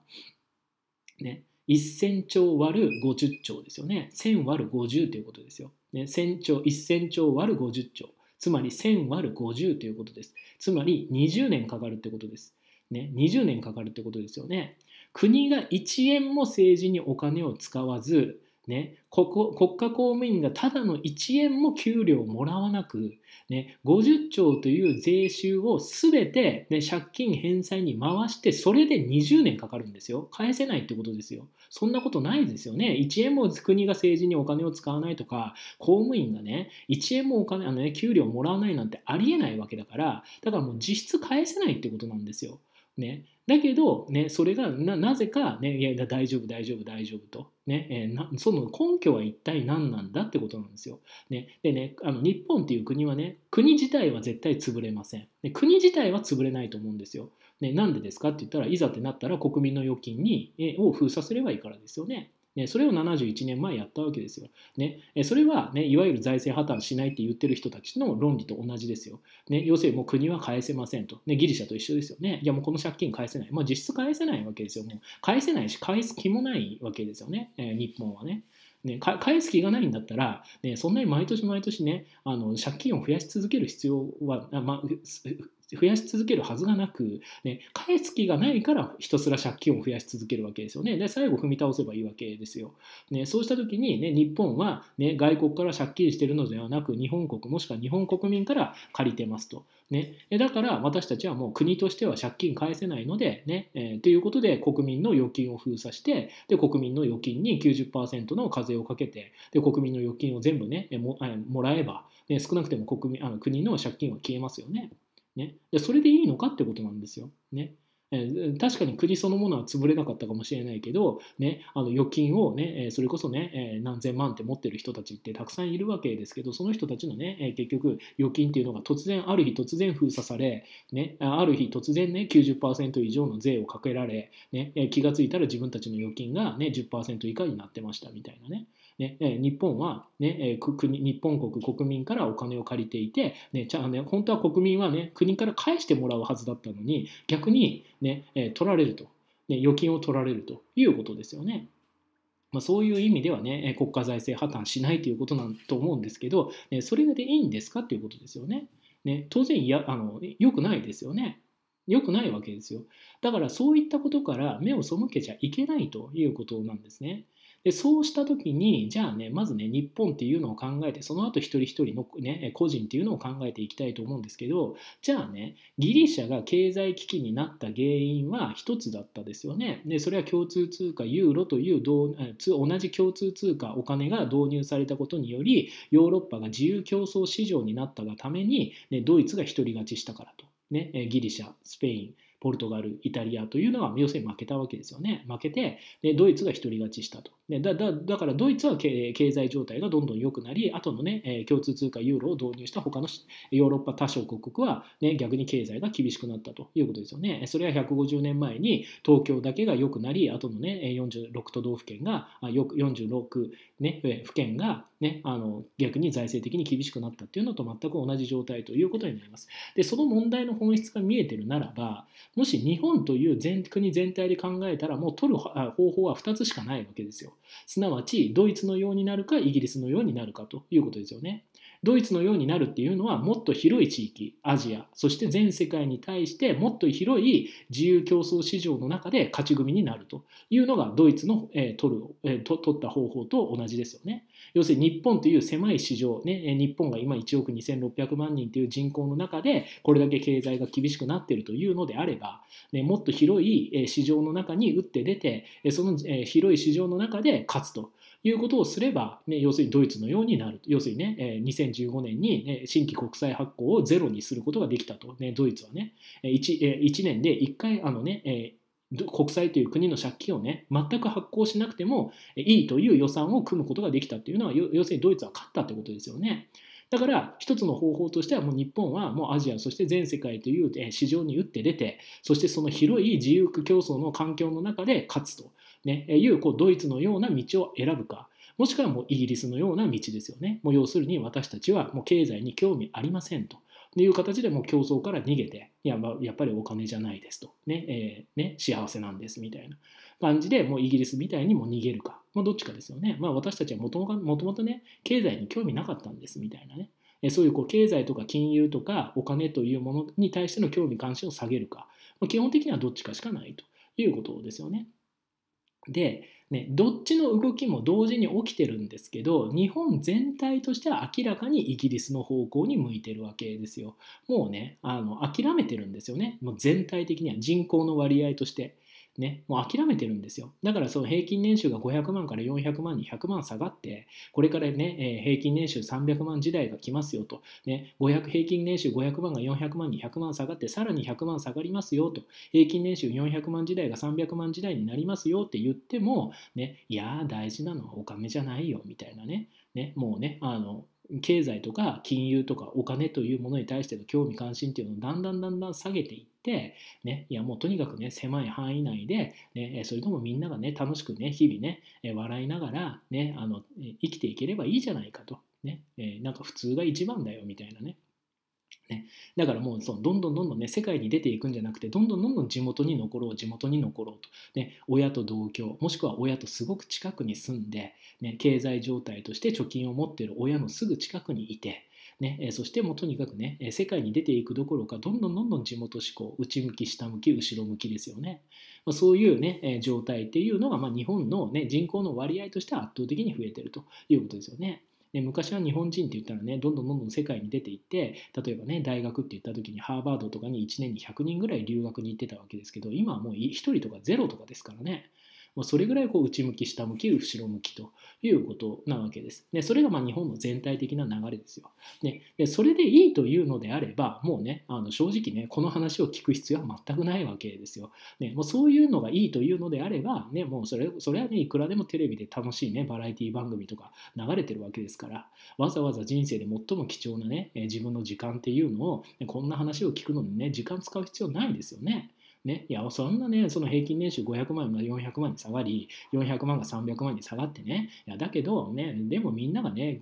ね、1000兆割る50兆ですよね。1000割る50ということですよ。ね、1000兆、1000兆割る50兆。つまり1000割る50ということです。つまり20年かかるってことです。ね、20年かかるってことですよね。国が1円も政治にお金を使わず、ね、国国家公務員がただの1円も給料をもらわなく、ね、50兆という税収をすべて、ね、借金返済に回してそれで20年かかるんですよ返せないってことですよそんなことないですよね1円も国が政治にお金を使わないとか公務員がね1円もお金あの、ね、給料をもらわないなんてありえないわけだからだからもう実質返せないってことなんですよね、だけど、ね、それがなぜか、ね、いや大丈夫大丈夫大丈夫と、ねえー、その根拠は一体何なんだってことなんですよ。ね、でねあの日本っていう国はね国自体は絶対潰れません。で国自体は潰れないと思うんですよ。ね、なんでですかって言ったらいざってなったら国民の預金に、を封鎖すればいいからですよね。ね、それを71年前やったわけですよ。ね、それは、ね、いわゆる財政破綻しないって言ってる人たちの論理と同じですよ。ね、要するにもう国は返せませんと、ね。ギリシャと一緒ですよね。いやもうこの借金返せない。まあ、実質返せないわけですよ。もう返せないし返す気もないわけですよね、え日本はね。ね、返す気がないんだったら、ね、そんなに毎年毎年ねあの借金を増やし続ける必要は、まあ、増やし続けるはずがなく、ね、返す気がないからひたすら借金を増やし続けるわけですよね。で、最後踏み倒せばいいわけですよ。ね、そうした時に、ね、日本は、ね、外国から借金してるのではなく、日本国もしくは日本国民から借りてますと。ね、だから私たちはもう国としては借金返せないので、ね、えー、ということで国民の預金を封鎖してで国民の預金に90%の課税をかけてで国民の預金を全部ねももらえば、ね、少なくても国民あの国の借金は消えますよね。ね、でそれでいいのかってことなんですよ。ね、確かに国そのものは潰れなかったかもしれないけど、ね、あの預金を、ね、それこそ、ね、何千万って持ってる人たちってたくさんいるわけですけどその人たちの、ね、結局預金っていうのが突然ある日突然封鎖され、ね、ある日突然、ね、90%以上の税をかけられ、ね、気がついたら自分たちの預金が、ね、10%以下になってましたみたいなね。ね、日本は、ね、国日本国国民からお金を借りていて、ねちゃね、本当は国民は、ね、国から返してもらうはずだったのに逆に、ね、取られると、ね、預金を取られるということですよね。まあ、そういう意味ではね国家財政破綻しないということなんと思うんですけど、ね、それでいいんですかということですよね。ね当然やあのよくないですよね。良くないわけですよ。だからそういったことから目を背けちゃいけないということなんですね。でそうした時にじゃあねまずね日本っていうのを考えてその後一人一人の、ね、個人っていうのを考えていきたいと思うんですけどじゃあねギリシャが経済危機になった原因は一つだったですよねでそれは共通通貨ユーロという同じ共通通貨お金が導入されたことによりヨーロッパが自由競争市場になったがために、ね、ドイツが独り勝ちしたからと、ね、ギリシャスペインポルトガル、イタリアというのは要するに負けたわけですよね。負けて、でドイツが独り勝ちしたと。でだだだからドイツは経済状態がどんどん良くなり、後のね、共通通貨ユーロを導入した他のヨーロッパ他諸国は、ね、逆に経済が厳しくなったということですよね。それは150年前に東京だけが良くなり、後のね、46都道府県が、46、ね、府県がね、あの逆に財政的に厳しくなったっていうのと全く同じ状態ということになります。で、その問題の本質が見えてるならば、もし日本という全国全体で考えたら、もう取る方法は2つしかないわけですよ。すなわち、ドイツのようになるか、イギリスのようになるかということですよね。ドイツのようになるっていうのはもっと広い地域アジアそして全世界に対してもっと広い自由競争市場の中で勝ち組になるというのがドイツの、えー、取る、えー、取った方法と同じですよね。要するに日本という狭い市場、ね、日本が今1億2600万人という人口の中でこれだけ経済が厳しくなっているというのであれば、ね、もっと広い市場の中に打って出てその広い市場の中で勝つということをすれば、ね、要するにドイツのようになる要するにね、え2015年に、ね、新規国債発行をゼロにすることができたと、ね、ドイツはね 1, 1年で1回あのね、え国債という国の借金をね全く発行しなくてもいいという予算を組むことができたというのは要するにドイツは勝ったということですよね。だから一つの方法としてはもう日本はもうアジアそして全世界という市場に打って出てそしてその広い自由競争の環境の中で勝つとね、いうこうドイツのような道を選ぶか、もしくはもうイギリスのような道ですよね。もう要するに私たちはもう経済に興味ありませんと。いう形でもう競争から逃げて、いややっぱりお金じゃないですと、ねえー、ね、幸せなんですみたいな感じで、もうイギリスみたいにも逃げるか、まあ、どっちかですよね。まあ、私たちはもともとね、経済に興味なかったんですみたいなね。そういうこう経済とか金融とかお金というものに対しての興味関心を下げるか、まあ、基本的にはどっちかしかないということですよね。で、ね、どっちの動きも同時に起きてるんですけど日本全体としては明らかにイギリスの方向に向いてるわけですよもうねあの諦めてるんですよねもう全体的には人口の割合としてね、もう諦めてるんですよ。だからその平均年収が500万から400万に100万下がって、これからね、えー、平均年収300万時代が来ますよと、ね、500平均年収500万が400万に100万下がって、さらに100万下がりますよと、平均年収400万時代が300万時代になりますよって言っても、ね、いやー大事なのはお金じゃないよみたいなね、ねもうね、あの、経済とか金融とかお金というものに対しての興味関心っていうのをだんだんだんだん下げていって、、ね、いやもうとにかくね、狭い範囲内で、ね、それともみんながね、楽しくね、日々ね、笑いながら、ね、あの生きていければいいじゃないかと、ね、なんか普通が一番だよみたいなね。ね、だからもうそうどんどんどんどんね世界に出ていくんじゃなくてどんどんどんどん地元に残ろう地元に残ろうと、ね、親と同居もしくは親とすごく近くに住んで、ね、経済状態として貯金を持ってる親のすぐ近くにいて、ね、そしてもうとにかくね世界に出ていくどころかどんどんどんどん地元志向内向き下向き後ろ向きですよね、そういうね状態っていうのが、まあ、日本の、ね、人口の割合として圧倒的に増えてるということですよね。昔は日本人って言ったらねどんどんどんどん世界に出ていって例えばね大学って言った時にハーバードとかに1年に100人ぐらい留学に行ってたわけですけど今はもう1人とかゼロとかですからねまそれぐらいこう内向き下向き後ろ向きということなわけです。でそれがま日本の全体的な流れですよ。ね、でそれでいいというのであればもうねあの正直ねこの話を聞く必要は全くないわけですよ。ね、もうそういうのがいいというのであれば、ね、もうそれそれはねいくらでもテレビで楽しいねバラエティ番組とか流れてるわけですからわざわざ人生で最も貴重なね自分の時間っていうのをこんな話を聞くのにね時間使う必要ないですよね。ね、いやそんなねその平均年収500万が400万に下がり400万が300万に下がってねいやだけど、ね、でもみんながね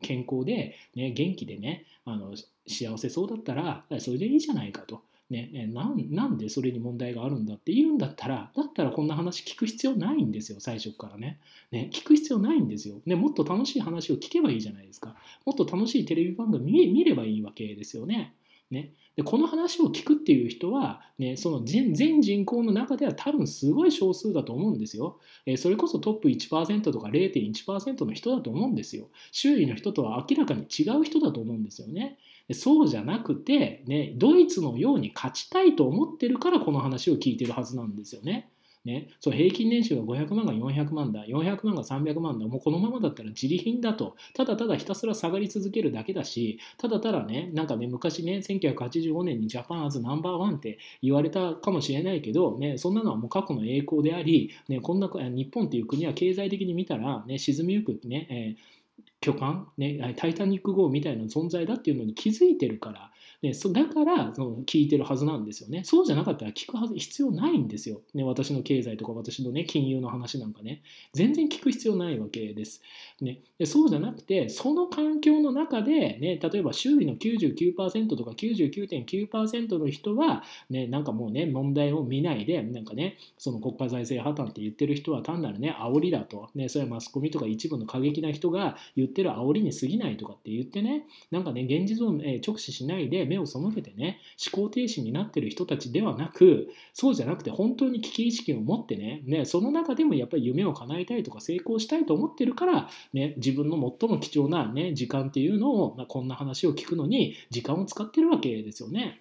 健康で、ね、元気でねあの幸せそうだったらそれでいいじゃないかと。ね、なんでそれに問題があるんだって言うんだったらだったらこんな話聞く必要ないんですよ最初からねね聞く必要ないんですよ、ね、もっと楽しい話を聞けばいいじゃないですかもっと楽しいテレビ番組見ればいいわけですよねね、でこの話を聞くっていう人は、ね、その全人口の中では多分すごい少数だと思うんですよ。えそれこそトップ1%とか0.1%の人だと思うんですよ。周囲の人とは明らかに違う人だと思うんですよね。そうじゃなくて、ね、ドイツのように勝ちたいと思ってるからこの話を聞いてるはずなんですよね。ね、そう平均年収が500万が400万だ、400万が300万だ、もうこのままだったら自利品だと、ただただひたすら下がり続けるだけだし、ただただね、なんかね、昔ね、1985年にジャパンアズナンバーワンって言われたかもしれないけど、ね、そんなのはもう過去の栄光であり、ね、こんな日本っていう国は経済的に見たら、ね、沈みゆくね、えー巨漢、ね、タイタニック号みたいな存在だっていうのに気づいてるからね、そだからその聞いてるはずなんですよね。そうじゃなかったら聞くはず必要ないんですよ。ね、私の経済とか私の、ね、金融の話なんかね、全然聞く必要ないわけです。ね、でそうじゃなくて、その環境の中で、ね、例えば周囲の99%とか99.9%の人は、ね、なんかもうね、問題を見ないで、なんかね、その国家財政破綻って言ってる人は単なるね、煽りだと、ね、それはマスコミとか一部の過激な人が言ってる煽りに過ぎないとかって言ってね、なんかね、現実を直視しないで、目を背けてね、思考停止になってる人たちではなく、そうじゃなくて本当に危機意識を持ってね、ね、その中でもやっぱり夢を叶えたいとか成功したいと思ってるから、ね、自分の最も貴重な、ね、時間っていうのを、まあ、こんな話を聞くのに時間を使ってるわけですよね。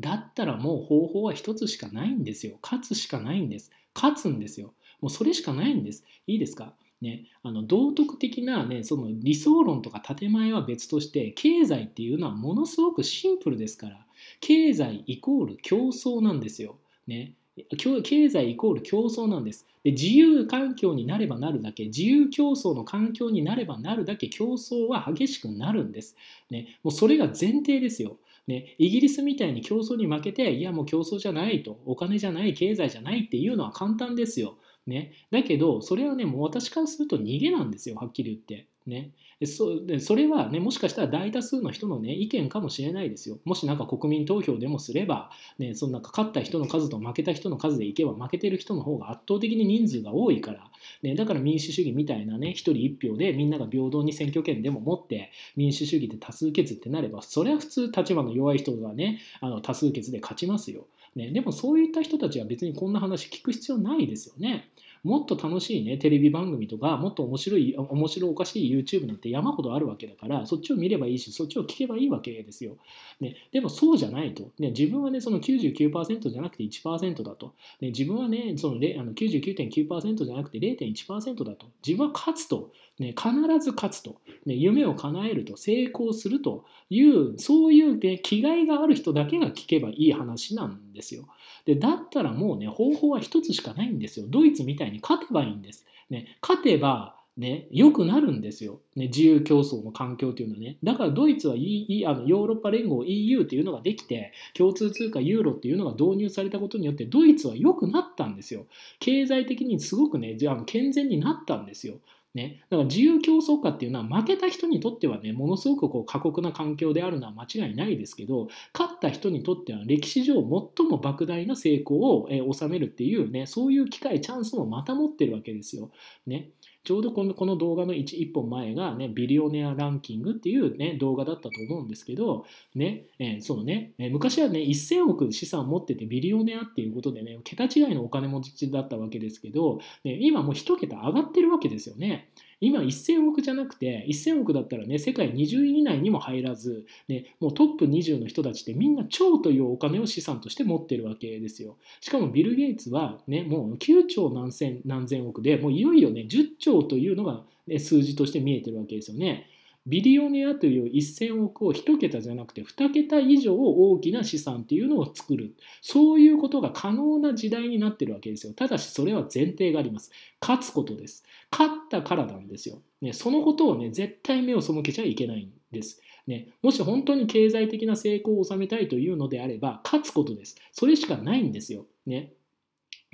だったらもう方法は一つしかないんですよ。勝つしかないんです。勝つんですよ。もうそれしかないんです。いいですかね、あの道徳的な、ね、その理想論とか建前は別として経済っていうのはものすごくシンプルですから経済イコール競争なんですよ。ね、経済イコール競争なんですで自由環境になればなるだけ自由競争の環境になればなるだけ競争は激しくなるんです、ね、もうそれが前提ですよ、ね、イギリスみたいに競争に負けていやもう競争じゃないとお金じゃない経済じゃないっていうのは簡単ですよね、だけどそれはねもう私からすると逃げなんですよはっきり言って。ね、そそれは、ね、もしかしたら大多数の人の、ね、意見かもしれないですよ。もしなんか国民投票でもすれば、ね、そのなんか勝った人の数と負けた人の数でいけば負けてる人の方が圧倒的に人数が多いから、ね、だから民主主義みたいなね1人1票でみんなが平等に選挙権でも持って民主主義で多数決ってなればそれは普通立場の弱い人がねあの多数決で勝ちますよ。ね、でもそういった人たちは別にこんな話聞く必要ないですよね。もっと楽しいねテレビ番組とかもっと面白い面白おかしい YouTube なんて山ほどあるわけだからそっちを見ればいいしそっちを聞けばいいわけですよ、ね、でもそうじゃないと、ね、自分はねその99%じゃなくて1%だと、ね、自分はねそのあの99.9%じゃなくて0.1%だと自分は勝つと、ね、必ず勝つと、ね、夢を叶えると成功するというそういう、ね、気概がある人だけが聞けばいい話なんですよ。で、だったらもうね、方法は一つしかないんですよ。ドイツみたいに勝てばいいんです。ね、勝てば、ね、良くなるんですよ、ね、自由競争の環境というのはね。だからドイツは、e、あのヨーロッパ連合 EU というのができて、共通通貨ユーロというのが導入されたことによって、ドイツは良くなったんですよ。経済的にすごくね、あの健全になったんですよ。ね、だから自由競争下っていうのは負けた人にとってはねものすごくこう過酷な環境であるのは間違いないですけど勝った人にとっては歴史上最も莫大な成功を、え収めるっていうねそういう機会チャンスもまた持ってるわけですよ。ね、ちょうどこのこの動画の 1, 1本前が、ね、ビリオネアランキングっていう、ね、動画だったと思うんですけど、ねえー、そのね、えー、昔はね、1000億資産を持っててビリオネアっていうことでね、桁違いのお金持ちだったわけですけど、ね、今もう1桁上がってるわけですよね。今1000億じゃなくて1000億だったらね世界20位以内にも入らず、ね、もうトップ20の人たちってみんな超というお金を資産として持ってるわけですよしかもビル・ゲイツは、ね、もう9兆何千何千億でもういよいよね10兆というのが、ね、数字として見えてるわけですよねビリオネアという1000億を1桁じゃなくて2桁以上大きな資産というのを作るそういうことが可能な時代になってるわけですよただしそれは前提があります勝つことです勝ったからなんですよ、ね、そのことをね絶対目を背けちゃいけないんですね、もし本当に経済的な成功を収めたいというのであれば勝つことですそれしかないんですよ、ね、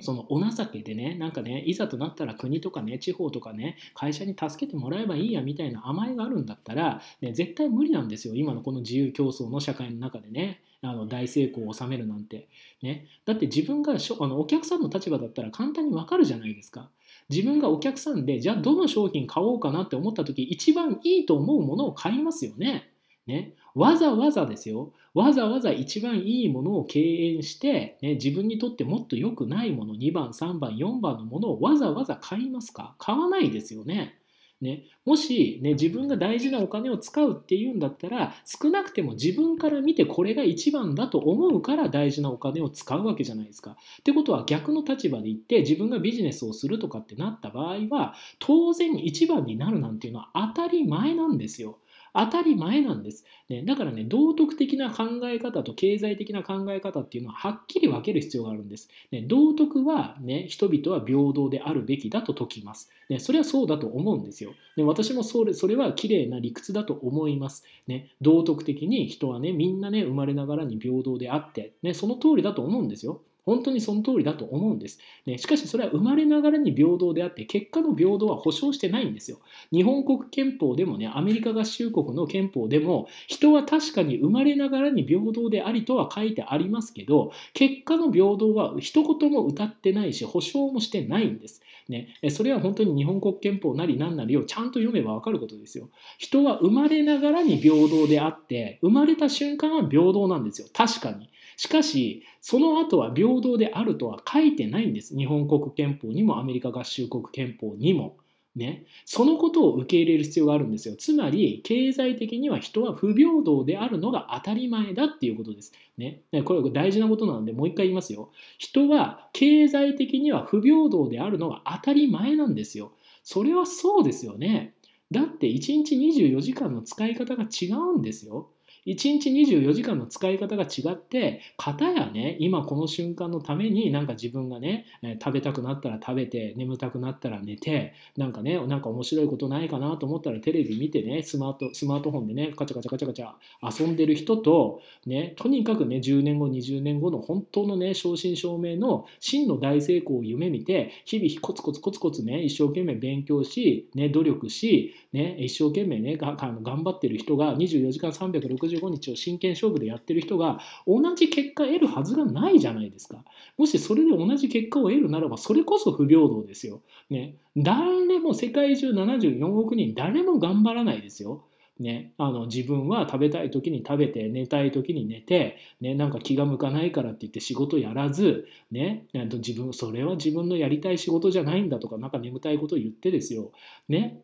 そのお情けでね、なんかね、いざとなったら国とかね、地方とかね、会社に助けてもらえばいいやみたいな甘えがあるんだったら、ね、絶対無理なんですよ、今のこの自由競争の社会の中でね。あの大成功を収めるなんて、ね、だって自分があのお客さんの立場だったら簡単にわかるじゃないですか自分がお客さんでじゃあどの商品買おうかなって思った時一番いいと思うものを買いますよねね、わざわざですよわざわざ一番いいものを敬遠して、ね、自分にとってもっと良くないもの2番3番4番のものをわざわざ買いますか買わないですよね。ね、もし、ね、自分が大事なお金を使うっていうんだったら少なくても自分から見てこれが一番だと思うから大事なお金を使うわけじゃないですか。ってことは逆の立場で言って自分がビジネスをするとかってなった場合は当然一番になるなんていうのは当たり前なんですよ。当たり前なんです。ね、だからね、道徳的な考え方と経済的な考え方っていうのははっきり分ける必要があるんです。ね、道徳は、ね、人々は平等であるべきだと説きます。ね、それはそうだと思うんですよ。ね、私もそれそれは綺麗な理屈だと思います。ね、道徳的に人はね、みんなね、生まれながらに平等であって、ね、その通りだと思うんですよ。本当にその通りだと思うんです。ね、しかしそれは生まれながらに平等であって、結果の平等は保障してないんですよ。日本国憲法でもね、アメリカ合衆国の憲法でも、人は確かに生まれながらに平等でありとは書いてありますけど、結果の平等は一言も歌ってないし、保障もしてないんです。ね、それは本当に日本国憲法なり何なりをちゃんと読めばわかることですよ。人は生まれながらに平等であって、生まれた瞬間は平等なんですよ。確かに。しかし、その後は平等であるとは書いてないんです。日本国憲法にもアメリカ合衆国憲法にも。ね、そのことを受け入れる必要があるんですよ。つまり、経済的には人は不平等であるのが当たり前だっていうことです。ね、これ大事なことなので、もう一回言いますよ。人は経済的には不平等であるのが当たり前なんですよ。それはそうですよね。だって、1日24時間の使い方が違うんですよ。1日24時間の使い方が違って方やね今この瞬間のためになんか自分がね食べたくなったら食べて眠たくなったら寝てなんかねなんか面白いことないかなと思ったらテレビ見てねスマートスマートフォンでねカチャカチャカチャカチャ遊んでる人とねとにかくね10年後20年後の本当のね正真正銘の真の大成功を夢見て日々コツコツコツコツね一生懸命勉強し、ね、努力し、ね、一生懸命ねが頑張ってる人が24時間360 365日を真剣勝負でやってる人が同じ結果得るはずがないじゃないですかもしそれで同じ結果を得るならばそれこそ不平等ですよ、ね、誰も世界中74億人誰も頑張らないですよね、あの自分は食べたい時に食べて寝たい時に寝て、ね、なんか気が向かないからって言って仕事やらず、ね、自分それは自分のやりたい仕事じゃないんだとかなんか眠たいことを言ってですよ、ね、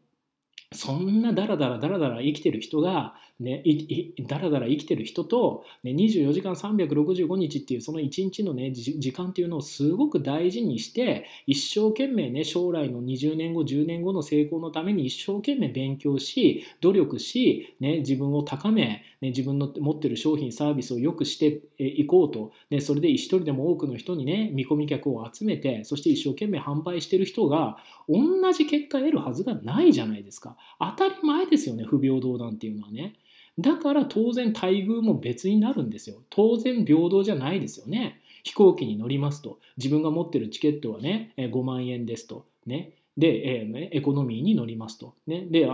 そんなダラダラダラダラ生きてる人がね、いいだらだら生きてる人と、ね、24時間365日っていうその1日の、ね、時間っていうのをすごく大事にして一生懸命、ね、将来の20年後10年後の成功のために一生懸命勉強し努力し、ね、自分を高め、ね、自分の持ってる商品サービスを良くしていこうと、ね、それで一人でも多くの人に、ね、見込み客を集めてそして一生懸命販売してる人が同じ結果得るはずがないじゃないですか当たり前ですよね不平等なんていうのはね。だから当然待遇も別になるんですよ。当然平等じゃないですよね。飛行機に乗りますと、自分が持ってるチケットはね、5万円ですと。ね。で、えーね、エコノミーに乗りますと。ね、で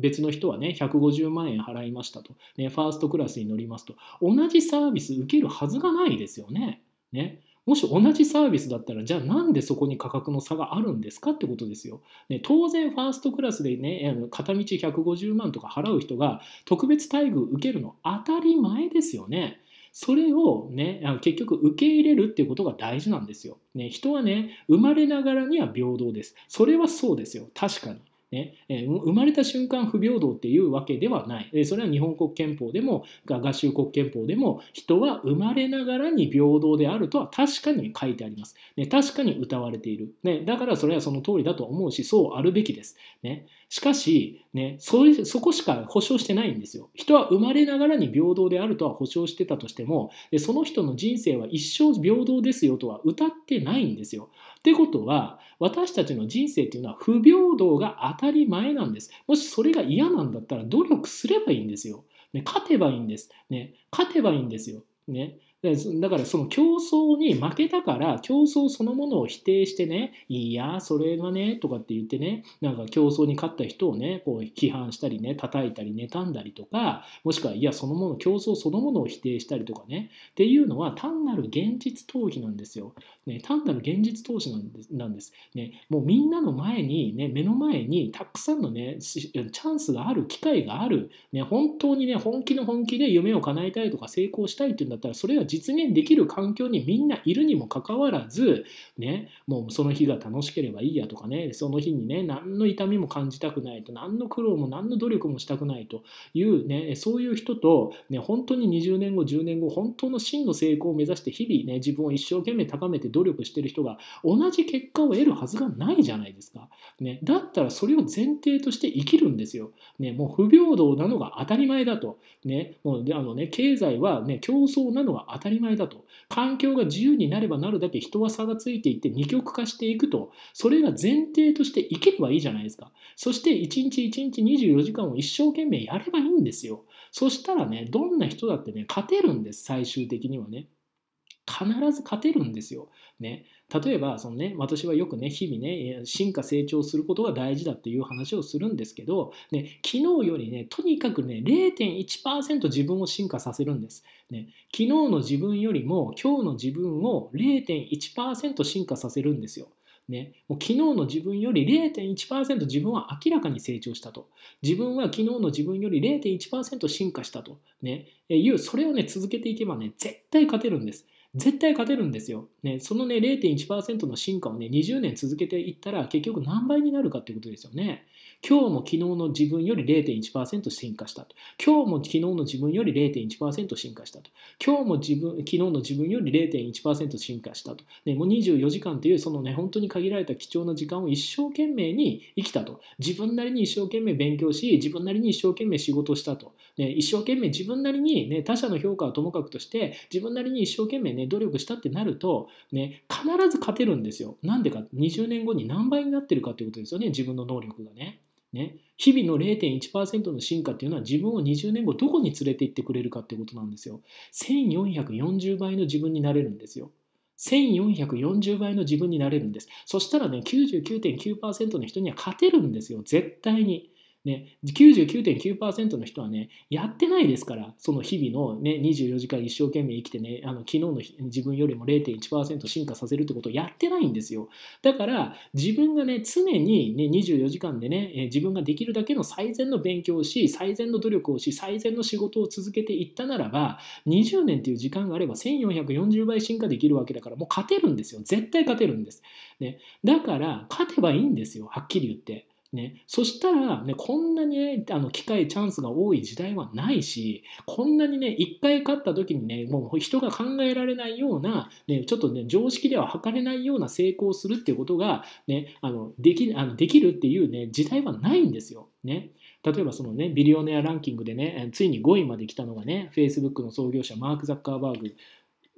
別の人はね、150万円払いましたと、ね。ファーストクラスに乗りますと。同じサービス受けるはずがないですよね。ね。もし同じサービスだったら、じゃあなんでそこに価格の差があるんですかってことですよ。ね、当然、ファーストクラスでね、片道150万とか払う人が特別待遇受けるの当たり前ですよね。それをね、結局受け入れるっていうことが大事なんですよ。ね、人はね、生まれながらには平等です。それはそうですよ。確かに。ねえ生まれた瞬間不平等っていうわけではない、えそれは日本国憲法でも合衆国憲法でも人は生まれながらに平等であるとは確かに書いてあります、ね、確かに歌われている、ね、だからそれはその通りだと思うしそうあるべきです、ね、しかし、ね、そそこしか保証してないんですよ人は生まれながらに平等であるとは保証してたとしてもその人の人生は一生平等ですよとは歌ってないんですよってことは、私たちの人生っていうのは不平等が当たり前なんです。もしそれが嫌なんだったら努力すればいいんですよ。ね、勝てばいいんです。ね、勝てばいいんですよ。ね、だからその競争に負けたから競争そのものを否定してねいやそれがねとかって言ってねなんか競争に勝った人をねこう批判したりね叩いたり妬んだりとかもしくはいやそのもの競争そのものを否定したりとかねっていうのは単なる現実逃避なんですよ、ね、単なる現実逃避なんですなんです、ね、もうみんなの前に、ね、目の前にたくさんのねチャンスがある機会がある、ね、本当にね本気の本気で夢を叶えたいとか成功したいっていうんだったらそれは実現できる環境にみんないるにもかかわらず、ね、もうその日が楽しければいいやとかね、その日にね、何の痛みも感じたくないと、何の苦労も何の努力もしたくないというね、そういう人と、ね、本当に20年後、10年後、本当の真の成功を目指して日々ね、自分を一生懸命高めて努力してる人が同じ結果を得るはずがないじゃないですか。ね、だったらそれを前提として生きるんですよ。ね、もう不平等なのが当たり前だと。ね、もうあのね、経済はね、競争なのが当たり前たり前だと環境が自由になればなるだけ人は差がついていって二極化していくとそれが前提としていけばいいじゃないですかそして1日1日24時間を一生懸命やればいいんですよそしたらねどんな人だってね勝てるんです最終的にはね必ず勝てるんですよ。ね、例えばその、ね、私はよくね日々ね進化成長することが大事だっていう話をするんですけど、ね、昨日よりねとにかくね0.1%自分を進化させるんです、ね。昨日の自分よりも今日の自分を0.1%進化させるんですよ。ね、もう昨日の自分より0.1%自分は明らかに成長したと自分は昨日の自分より0.1%進化したと、ね、いうそれをね続けていけばね絶対勝てるんです絶対勝てるんですよ。ね、そのね、0.1%の進化をね、20年続けていったら、結局何倍になるかってことですよね。今日も昨日の自分より0.1%進化したと。今日も昨日の自分より0.1%進化したと。今日も自分昨日の自分より0.1%進化したと。ね、もう24時間というそのね、本当に限られた貴重な時間を一生懸命に生きたと。自分なりに一生懸命勉強し、自分なりに一生懸命仕事したと。ね、一生懸命自分なりに、ね、他者の評価はともかくとして、自分なりに一生懸命ね、努力したってなると、ね、必ず勝てるんですよ。なんでか、20年後に何倍になってるかということですよね、自分の能力がね。ね、日々の0.1%の進化っていうのは自分を20年後どこに連れて行ってくれるかってことなんですよ。1440倍の自分になれるんですよ。1440倍の自分になれるんです。そしたらね、99.9%の人には勝てるんですよ、絶対に。ね、99.9%の人はね、やってないですから、その日々の、ね、24時間一生懸命生きてね、あの昨日の自分よりも0.1%進化させるってことをやってないんですよ。だから、自分がね、常に、ね、24時間でね、自分ができるだけの最善の勉強をし、最善の努力をし、最善の仕事を続けていったならば、20年という時間があれば1440倍進化できるわけだから、もう勝てるんですよ。絶対勝てるんです。ね、だから、勝てばいいんですよ、はっきり言って。ね、そしたら、ね、こんなに、ね、あの機会チャンスが多い時代はないしこんなにね1回勝った時にねもう人が考えられないような、ね、ちょっとね常識では測れないような成功をするっていうことが、ね、あのできあのできるっていう、ね、時代はないんですよ。ね、例えばそのねビリオネアランキングでねついに5位まで来たのがね Facebook の創業者マーク・ザッカーバーグ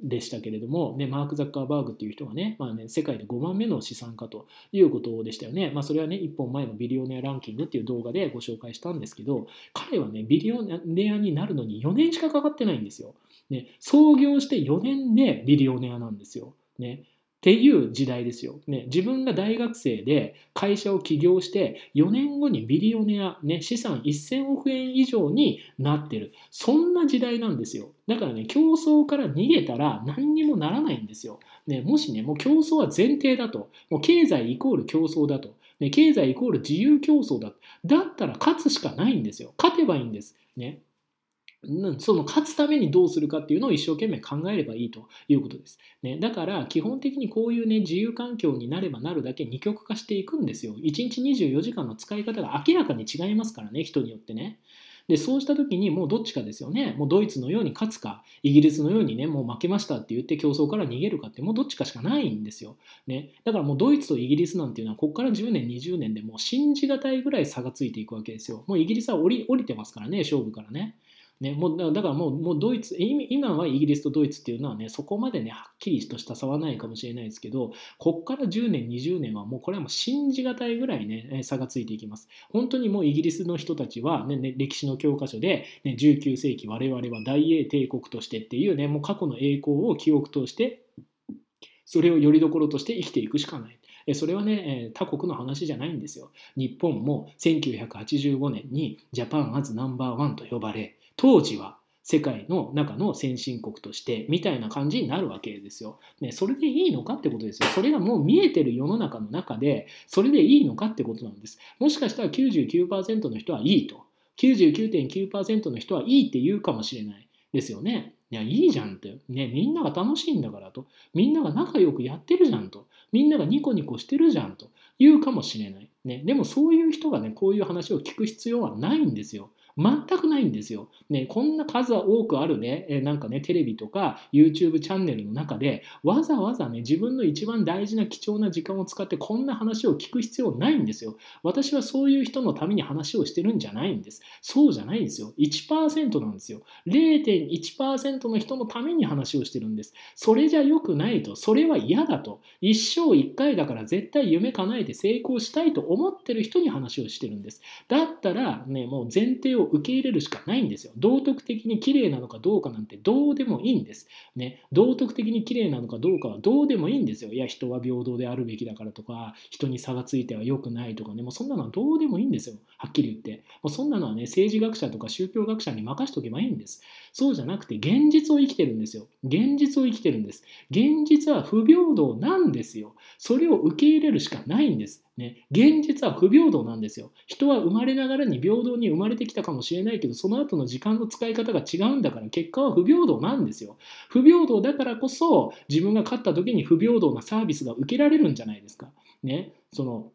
でしたけれども、ね、マーク・ザッカーバーグっていう人がね,、まあね、世界で5番目の資産家ということでしたよね。まあ、それはね、1本前のビリオネアランキングっていう動画でご紹介したんですけど、彼はね、ビリオネアになるのに4年しかかかってないんですよ。ね、創業して4年でビリオネアなんですよ。ね、っていう時代ですよ、ね。自分が大学生で会社を起業して4年後にビリオネア、ね、資産1000億円以上になってる。そんな時代なんですよ。だからね、競争から逃げたら何にもならないんですよ。ね、もしね、もう競争は前提だと。もう経済イコール競争だと。ね、経済イコール自由競争だ。だったら勝つしかないんですよ。勝てばいいんです。ね、その勝つためにどうするかっていうのを一生懸命考えればいいということです。ね、だから基本的にこういうね自由環境になればなるだけ二極化していくんですよ。1日24時間の使い方が明らかに違いますからね人によってね。でそうした時にもうどっちかですよねもうドイツのように勝つかイギリスのようにねもう負けましたって言って競争から逃げるかってもうどっちかしかないんですよ、ね、だからもうドイツとイギリスなんていうのはここから10年20年でもう信じがたいぐらい差がついていくわけですよもうイギリスは降り降りてますからね勝負からねね、もうだからもうもうドイツ今はイギリスとドイツっていうのはねそこまでねはっきりとした差はないかもしれないですけどこっから10年20年はもうこれはもう信じがたいぐらいね差がついていきます本当にもうイギリスの人たちはね、ね歴史の教科書で、ね、19世紀我々は大英帝国としてっていうねもう過去の栄光を記憶としてそれをよりどころとして生きていくしかないそれはね、他国の話じゃないんですよ。日本も1985年にジャパンアズナンバーワンと呼ばれ、当時は世界の中の先進国としてみたいな感じになるわけですよ。ね、それでいいのかってことですよ。それがもう見えてる世の中の中で、それでいいのかってことなんです。もしかしたら99%の人はいいと。99.9%の人はいいって言うかもしれないですよね。いや、いいじゃんって。ね、みんなが楽しいんだからと。みんなが仲良くやってるじゃんと。みんながニコニコしてるじゃんと。言うかもしれない。ね、でもそういう人がね、こういう話を聞く必要はないんですよ。全くないんですよ。ね、こんな数は多くあるね、えなんかね、テレビとか YouTube チャンネルの中で、わざわざね、自分の一番大事な貴重な時間を使ってこんな話を聞く必要ないんですよ。私はそういう人のために話をしてるんじゃないんです。そうじゃないんですよ。1%なんですよ。0.1%の人のために話をしてるんです。それじゃ良くないと、それは嫌だと。一生一回だから絶対夢叶えて成功したいと思ってる人に話をしてるんです。だったら、ね、もう前提を受け入れるしかないんですよ。道徳的に綺麗なのかどうかなんてどうでもいいんです。ね、道徳的に綺麗なのかどうかはどうでもいいんですよ。いや、人は平等であるべきだからとか、人に差がついては良くないとかね、もうそんなのはどうでもいいんですよ。はっきり言って。もうそんなのはね、政治学者とか宗教学者に任しとけばいいんです。そうじゃなくて、現実を生きてるんですよ。現実を生きてるんです。現実は不平等なんですよ。それを受け入れるしかないんです。ね、現実は不平等なんですよ。人は生まれながらに平等に生まれてきたかもしれないけど、その後の時間の使い方が違うんだから、結果は不平等なんですよ。不平等だからこそ、自分が勝った時に不平等なサービスが受けられるんじゃないですか。ね、その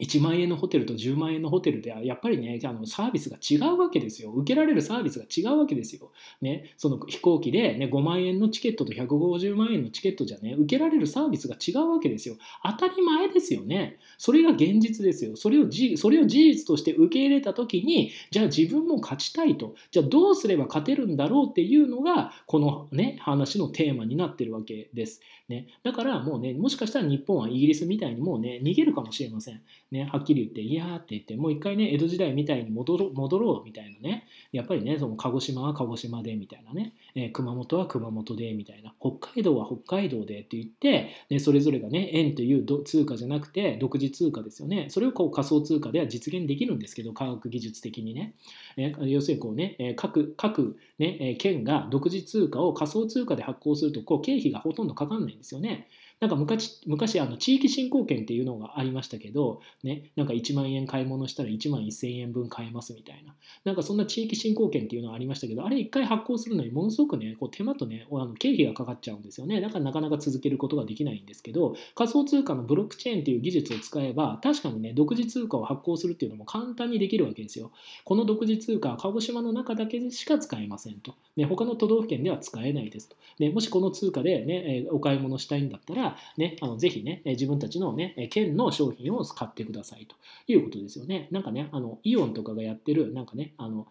1万円のホテルと10万円のホテルではやっぱりねあのサービスが違うわけですよ受けられるサービスが違うわけですよ、ね、その飛行機で、ね、5万円のチケットと150万円のチケットじゃね受けられるサービスが違うわけですよ当たり前ですよねそれが現実ですよそれをそれを事実として受け入れた時にじゃあ自分も勝ちたいとじゃあどうすれば勝てるんだろうっていうのがこの、ね、話のテーマになってるわけです、ね、だからもうねもしかしたら日本はイギリスみたいにもうね逃げるかもしれませんね、はっきり言って、いやーって言って、もう一回ね、江戸時代みたいに戻ろ戻ろうみたいなね、やっぱりね、その鹿児島は鹿児島でみたいなね、えー、熊本は熊本でみたいな、北海道は北海道でって言って、ね、それぞれがね、円という通貨じゃなくて、独自通貨ですよね、それをこう仮想通貨では実現できるんですけど、科学技術的にね。えー、要するにこうね、えー、各各ね、県が独自通貨を仮想通貨で発行すると、こう経費がほとんどかかんないんですよね。なんか昔昔あの地域振興券っていうのがありましたけど、ね、なんか1万円買い物したら1万1000円分買えますみたいな、なんかそんな地域振興券っていうのがありましたけど、あれ1回発行するのにものすごくね、こう手間とね、あの経費がかかっちゃうんですよね。だからなかなか続けることができないんですけど、仮想通貨のブロックチェーンっていう技術を使えば、確かにね、独自通貨を発行するっていうのも簡単にできるわけですよ。この独自通貨は鹿児島の中だけでしか使えませんと。ね、他の都道府県では使えないですと。ね、もしこの通貨でね、お買い物したいんだったら、ら、ね、あのぜひね、自分たちのね、県の商品を使ってくださいということですよね。なんかね、あの、イオンとかがやってる、なんかね、あの、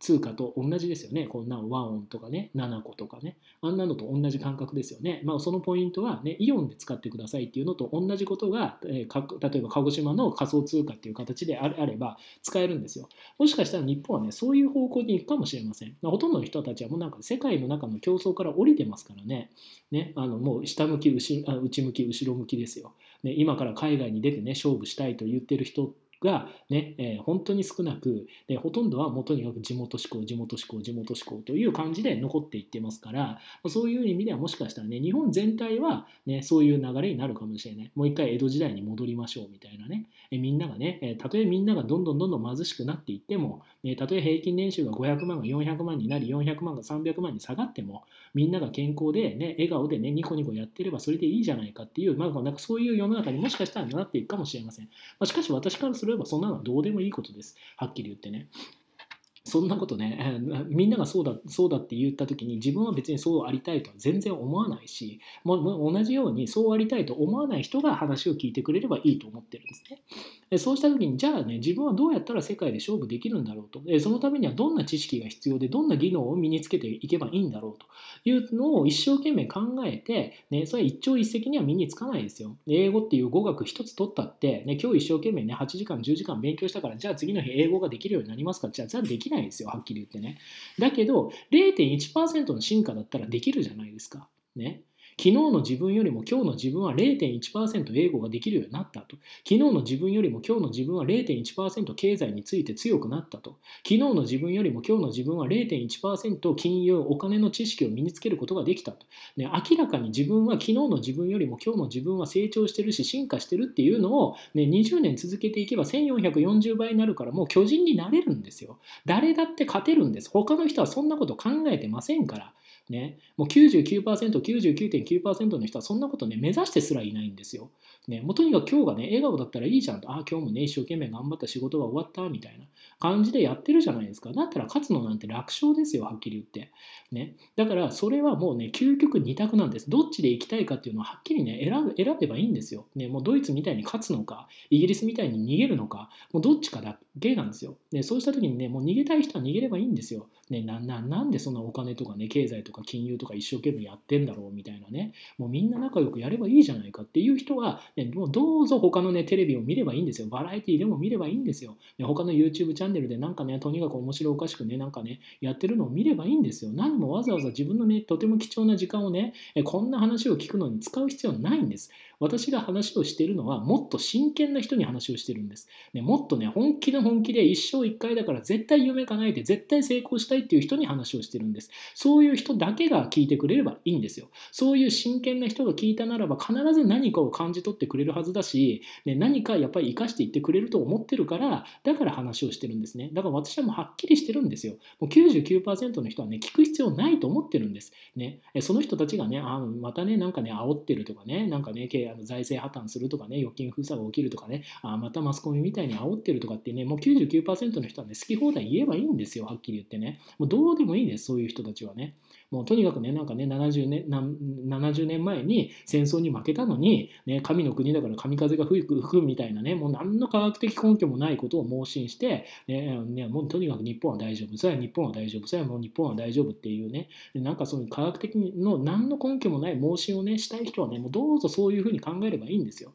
通貨と同じですよね。こんな和音とかね、7個とかね、あんなのと同じ感覚ですよね。まあ、そのポイントは、ね、イオンで使ってくださいっていうのと同じことが、えー、例えば鹿児島の仮想通貨っていう形であれば使えるんですよ。もしかしたら日本はね、そういう方向に行くかもしれません。ほとんどの人たちはもうなんか世界の中の競争から降りてますからね、ねあのもう下向き内、内向き、後ろ向きですよ。ね、今から海外に出てね、勝負したいと言ってる人って、がね、えー、本当に少なくでほとんどはもうとにかく地元志向地元志向地元志向という感じで残っていってますからそういう意味ではもしかしたらね日本全体は、ね、そういう流れになるかもしれないもう一回江戸時代に戻りましょうみたいなね、えみんながね、たとえみんながどんどんどんどん貧しくなっていっても、たとえ平均年収が500万が400万になり400万が300万に下がってもみんなが健康で、ね、笑顔で、ね、ニコニコやってればそれでいいじゃないかっていう、まあ、なんかそういう世の中にもしかしたらなっていくかもしれません。まあ、しかし私からすればそんなのはどうでもいいことです。はっきり言ってね。そんなことね、みんながそうだ、そうだって言った時に、自分は別にそうありたいとは全然思わないし、も同じようにそうありたいと思わない人が話を聞いてくれればいいと思ってるんですね。でそうした時に、じゃあね、自分はどうやったら世界で勝負できるんだろうと、そのためにはどんな知識が必要で、どんな技能を身につけていけばいいんだろうというのを一生懸命考えて、ね、それ一朝一夕には身につかないですよ。英語っていう語学一つ取ったって、ね、今日一生懸命ね、8時間、10時間勉強したから、じゃあ次の日英語ができるようになりますかじゃあ、じゃあできないですよ、はっきり言ってね。だけど、0.1%の進化だったらできるじゃないですか。ね。昨日の自分よりも今日の自分は0.1%英語ができるようになったと。昨日の自分よりも今日の自分は0.1%経済について強くなったと。昨日の自分よりも今日の自分は0.1%金融、お金の知識を身につけることができたと。ね、明らかに自分は昨日の自分よりも今日の自分は成長してるし進化してるっていうのを、ね、20年続けていけば1440倍になるからもう巨人になれるんですよ。誰だって勝てるんです。他の人はそんなこと考えてませんから。ね、もう99%、99.9%の人はそんなことね、目指してすらいないんですよ。ね、もうとにかく今日がね、笑顔だったらいいじゃんと、ああ、今日もね、一生懸命頑張った仕事が終わったみたいな感じでやってるじゃないですか。だったら勝つのなんて楽勝ですよ、はっきり言って。ね、だからそれはもうね、究極2択なんです。どっちで行きたいかっていうのははっきりね、選選べばいいんですよ。ね、もうドイツみたいに勝つのか、イギリスみたいに逃げるのか、もうどっちかだけなんですよ。ね、そうした時にね、もう逃げたい人は逃げればいいんですよ。ね、なななんでそんなお金とかね、経済とか金融とか一生懸命やってんだろうみたいなね、もうみんな仲良くやればいいじゃないかっていう人は、ね、ね、もうどうぞ他のね、テレビを見ればいいんですよ。バラエティでも見ればいいんですよ。ね、他の YouTube チャンネルでなんかね、とにかく面白おかしくね、なんかね、やってるのを見ればいいんですよ。何もわざわざ自分のね、とても貴重な時間をね、こんな話を聞くのに使う必要ないんです。私が話をしているのは、もっと真剣な人に話をしてるんです。ね、もっとね、本気の本気で一生一回だから絶対夢叶えて、絶対成功したいっていう人に話をしてるんです。そういう人だけが聞いてくれればいいんですよ。そういう真剣な人が聞いたならば、必ず何かを感じ取ってくれるはずだし、ね、何かやっぱり生かしていってくれると思ってるから、だから話をしてるんですね。だから私はもうはっきりしてるんですよ。もう99%の人はね、聞く必要ないと思ってるんです。ね、その人たちがね、あまたね、なんかね、煽ってるとかね、なんかね、あの財政破綻するとかね、預金封鎖が起きるとかね、あまたマスコミみたいに煽ってるとかってね、もう99%の人はね、好き放題言えばいいんですよ、はっきり言ってね。もうどうでもいいです、そういう人たちはね。もうとにかくね、なんかね、70年 ,70 年前に戦争に負けたのに、ね、神の国だから神風が吹くみたいなね、もう何の科学的根拠もないことを盲信して、ね、ねもうとにかく日本は大丈夫、それは日本は大丈夫、それはもう日本は大丈夫っていうね、なんかその科学的の何の根拠もない盲信をね、したい人はね、もうどうぞそういうふうにに考えればいいんですよ。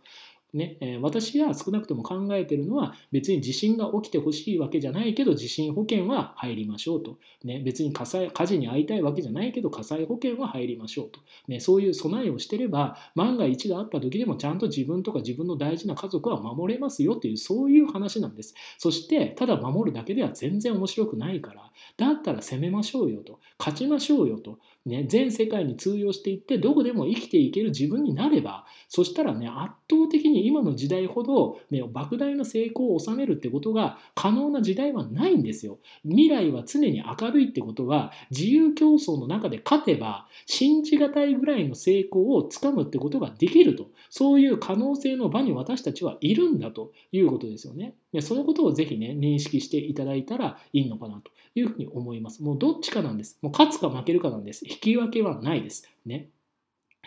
ねえ私が少なくとも考えてるのは別に地震が起きてほしいわけじゃないけど地震保険は入りましょうと、ね、別に火災火事に遭いたいわけじゃないけど火災保険は入りましょうと、ね、そういう備えをしてれば万が一があった時でもちゃんと自分とか自分の大事な家族は守れますよっていうそういう話なんですそしてただ守るだけでは全然面白くないからだったら攻めましょうよと勝ちましょうよとね、全世界に通用していってどこでも生きていける自分になればそしたらね圧倒的に今の時代ほど、ね、莫大な成功を収めるってことが可能な時代はないんですよ。未来は常に明るいってことは自由競争の中で勝てば信じがたいぐらいの成功をつかむってことができるとそういう可能性の場に私たちはいるんだということですよね。でそのことをぜひね、認識していただいたらいいのかなというふうに思います。もうどっちかなんです。もう勝つか負けるかなんです。引き分けはないです。ね。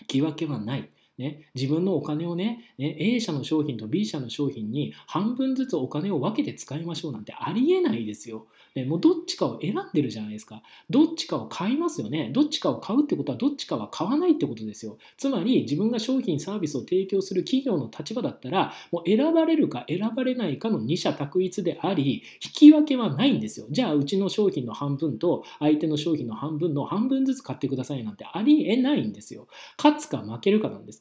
引き分けはない。ね、自分のお金をねね、A 社の商品と B 社の商品に半分ずつお金を分けて使いましょうなんてありえないですよ。ね、もうどっちかを選んでるじゃないですか。どっちかを買いますよね。どっちかを買うってことはどっちかは買わないってことですよ。つまり自分が商品サービスを提供する企業の立場だったら、もう選ばれるか選ばれないかの二者択一であり、引き分けはないんですよ。じゃあうちの商品の半分と相手の商品の半分の半分ずつ買ってくださいなんてありえないんですよ。勝つか負けるかなんです。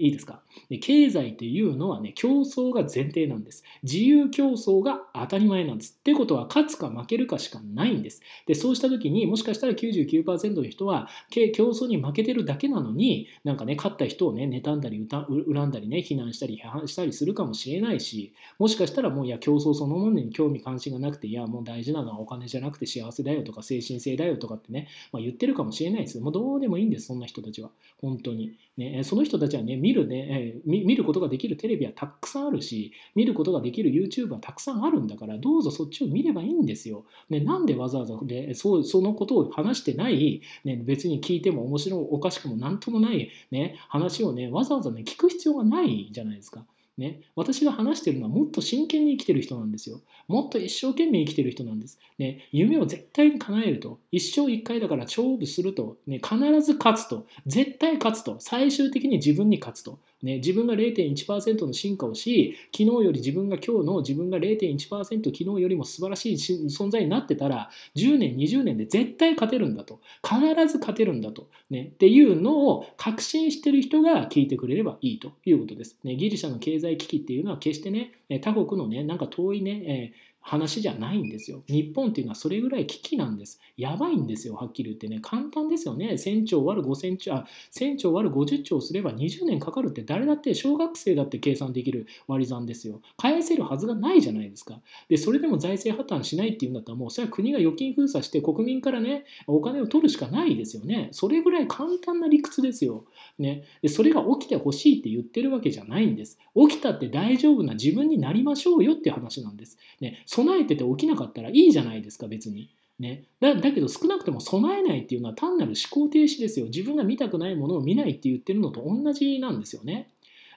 いいですか経済っていうのはね、競争が前提なんです。自由競争が当たり前なんです。ってことは、勝つか負けるかしかないんです。で、そうした時にもしかしたら99%の人は、競争に負けてるだけなのに、なんかね、勝った人をね、妬んだり、恨んだりね、非難したり、批判したりするかもしれないし、もしかしたらもう、いや、競争そのものに興味関心がなくて、いや、もう大事なのはお金じゃなくて幸せだよとか、精神性だよとかってね、まあ、言ってるかもしれないです。もうどうでもいいんです、そんな人たちは。本当に。ね、その人たちはね、見るね、えー、見ることができるテレビはたくさんあるし、見ることができる YouTube はたくさんあるんだから、どうぞそっちを見ればいいんですよ。ね、なんでわざわざ、ね、そうそのことを話してない、ね、別に聞いても面白おかしくも何ともない、ね、話をね、わざわざね、聞く必要がないじゃないですか。ね、私が話してるのはもっと真剣に生きてる人なんですよ。もっと一生懸命生きてる人なんです。ね、夢を絶対に叶えると、一生一回だから勝負すると、ね、必ず勝つと、絶対勝つと、最終的に自分に勝つと、ね、自分が0.1%の進化をし昨日より自分が今日の自分が0.1%昨日よりも素晴らしい存在になってたら10年20年で絶対勝てるんだと必ず勝てるんだと、ね、っていうのを確信してる人が聞いてくれればいいということです、ね、ギリシャの経済危機っていうのは決してね他国のねなんか遠いね、えー話じゃないんですよ。日本っていうのはそれぐらい危機なんです。やばいんですよ、はっきり言ってね。簡単ですよね。1000兆割る5000兆、あ、1000兆割る50兆すれば20年かかるって誰だって小学生だって計算できる割り算ですよ。返せるはずがないじゃないですか。で、それでも財政破綻しないっていうんだったらもうそれは国が預金封鎖して国民からね、お金を取るしかないですよね。それぐらい簡単な理屈ですよ。ね。で、それが起きてほしいって言ってるわけじゃないんです。起きたって大丈夫な自分になりましょうよって話なんです。ね。備えてて起きなかったらいいじゃないですか別に。ね、だだけど少なくとも備えないっていうのは単なる思考停止ですよ自分が見たくないものを見ないって言ってるのと同じなんですよね。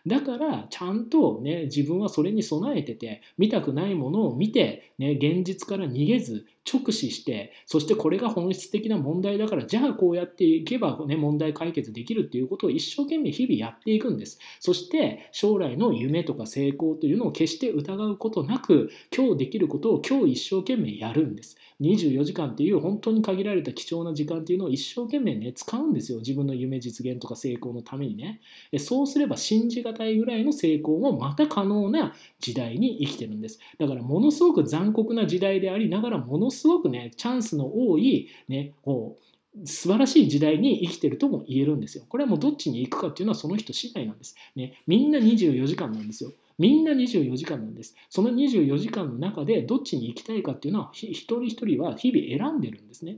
だからちゃんと、ね、自分はそれに備えてて見たくないものを見て、ね、現実から逃げず直視してそしてこれが本質的な問題だからじゃあこうやっていけば、ね、問題解決できるっていうことを一生懸命日々やっていくんですそして将来の夢とか成功というのを決して疑うことなく今日できることを今日一生懸命やるんです24時間っていう本当に限られた貴重な時間っていうのを一生懸命ね使うんですよ自分の夢実現とか成功のためにねそうすれば信じがたいぐらいの成功もまた可能な時代に生きてるんですだからものすごく残酷な時代でありながらものすごくねチャンスの多いねこう素晴らしい時代に生きてるとも言えるんですよ。これはもうどっちに行くかっていうのはその人次第なんです。ね、みんな24時間なんですよ。みんな24時間なんです。その24時間の中でどっちに行きたいかっていうのは、一人一人は日々選んでるんですね。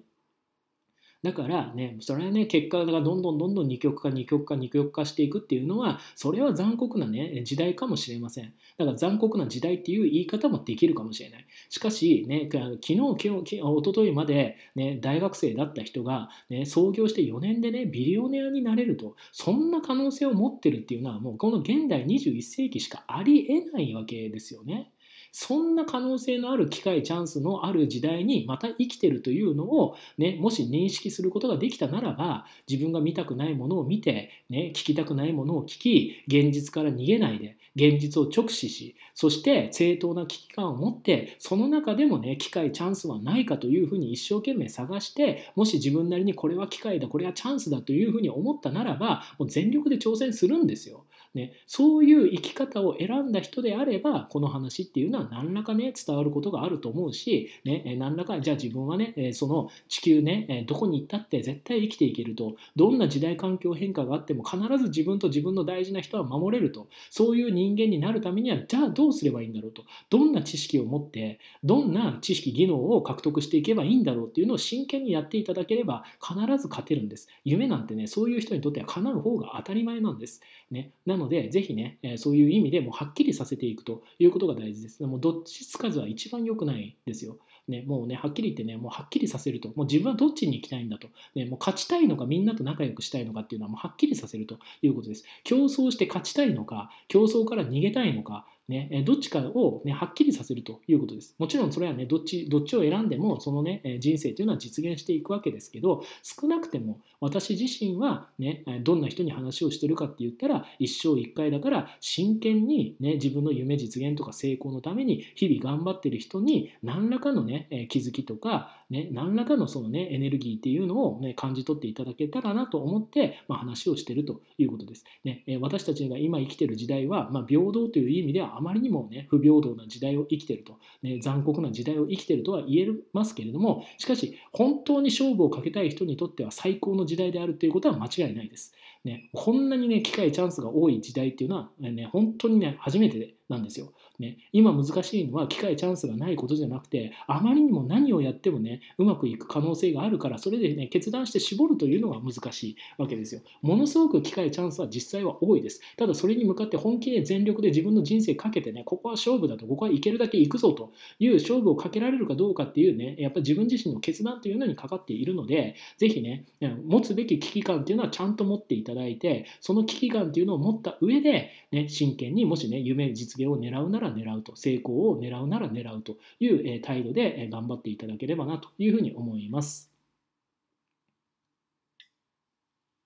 だからね、それはね、結果がどんどんどんどん二極化、二極化、二極化していくっていうのは、それは残酷なね、時代かもしれません。だから残酷な時代っていう言い方もできるかもしれない。しかし、ね、昨日、今日、おとといまで、ね、大学生だった人が、ね、創業して4年でね、ビリオネアになれると、そんな可能性を持ってるっていうのは、もうこの現代21世紀しかありえないわけですよね。そんな可能性のある機会チャンスのある時代にまた生きてるというのを、ね、もし認識することができたならば自分が見たくないものを見て、ね、聞きたくないものを聞き現実から逃げないで現実を直視しそして正当な危機感を持ってその中でもね機会チャンスはないかというふうに一生懸命探してもし自分なりにこれは機会だこれはチャンスだというふうに思ったならばもう全力で挑戦するんですよ。ね、そういう生き方を選んだ人であればこの話っていうのは何らかね伝わることがあると思うし、ね、何らかじゃあ自分はねその地球ねどこに行ったって絶対生きていけるとどんな時代環境変化があっても必ず自分と自分の大事な人は守れるとそういう人間になるためにはじゃあどうすればいいんだろうとどんな知識を持ってどんな知識技能を獲得していけばいいんだろうっていうのを真剣にやっていただければ必ず勝てるんです夢なんてねそういう人にとっては叶う方が当たり前なんです、ね、なのので、ぜひね、そういう意味でもはっきりさせていくということが大事です。もうどっちつかずは一番良くないですよ。ね、もうね、はっきり言ってね、もうはっきりさせると、もう自分はどっちに行きたいんだと、ね、もう勝ちたいのか、みんなと仲良くしたいのかっていうのは、もうはっきりさせるということです。競争して勝ちたいのか、競争から逃げたいのか、ね、どっちかを、ね、はっきりさせるということです。もちろんそれはね、どっちどっちを選んでも、そのね、人生というのは実現していくわけですけど、少なくても私自身は、ね、どんな人に話をしてるかって言ったら、一生一回だから、真剣に、ね、自分の夢実現とか成功のために、日々頑張ってる人に、何らかのね、気づきとか、ね、何らかのその、ね、エネルギーっていうのを、ね、感じ取っていただけたらなと思って、まあ、話をしているということです。ね、私たちが今生きている時代は、まあ、平等という意味ではあまりにも、ね、不平等な時代を生きていると、ね、残酷な時代を生きているとは言えますけれどもしかし本当に勝負をかけたい人にとっては最高の時代であるということは間違いないです。ね、こんなにね、機会チャンスが多い時代っていうのは、ね、本当にね、初めてなんですよ。ね、今難しいのは機会チャンスがないことじゃなくて、あまりにも何をやってもね、うまくいく可能性があるから、それでね、決断して絞るというのが難しいわけですよ。ものすごく機会チャンスは実際は多いです。ただ、それに向かって本気で全力で自分の人生かけてね、ここは勝負だと、ここはいけるだけいくぞという勝負をかけられるかどうかっていうね、やっぱり自分自身の決断というのにかかっているので、ぜひね、持つべき危機感っていうのはちゃんと持っていただいてその危機感っていうのを持った上で、ね、真剣にもしね夢実現を狙うなら狙うと成功を狙うなら狙うという態度で頑張っていただければなというふうに思います。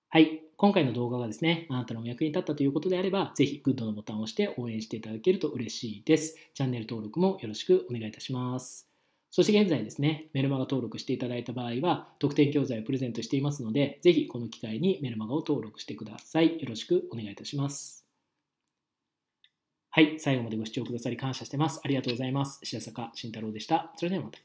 はい。今回の動画がですね、あなたのお役に立ったということであれば、ぜひグッドのボタンを押して応援していただけると嬉しいです。チャンネル登録もよろしくお願いいたします。そして現在ですね、メルマガ登録していただいた場合は、特典教材をプレゼントしていますので、ぜひこの機会にメルマガを登録してください。よろしくお願いいたします。はい、最後までご視聴くださり感謝してます。ありがとうございます。白坂慎太郎でした。それではまた。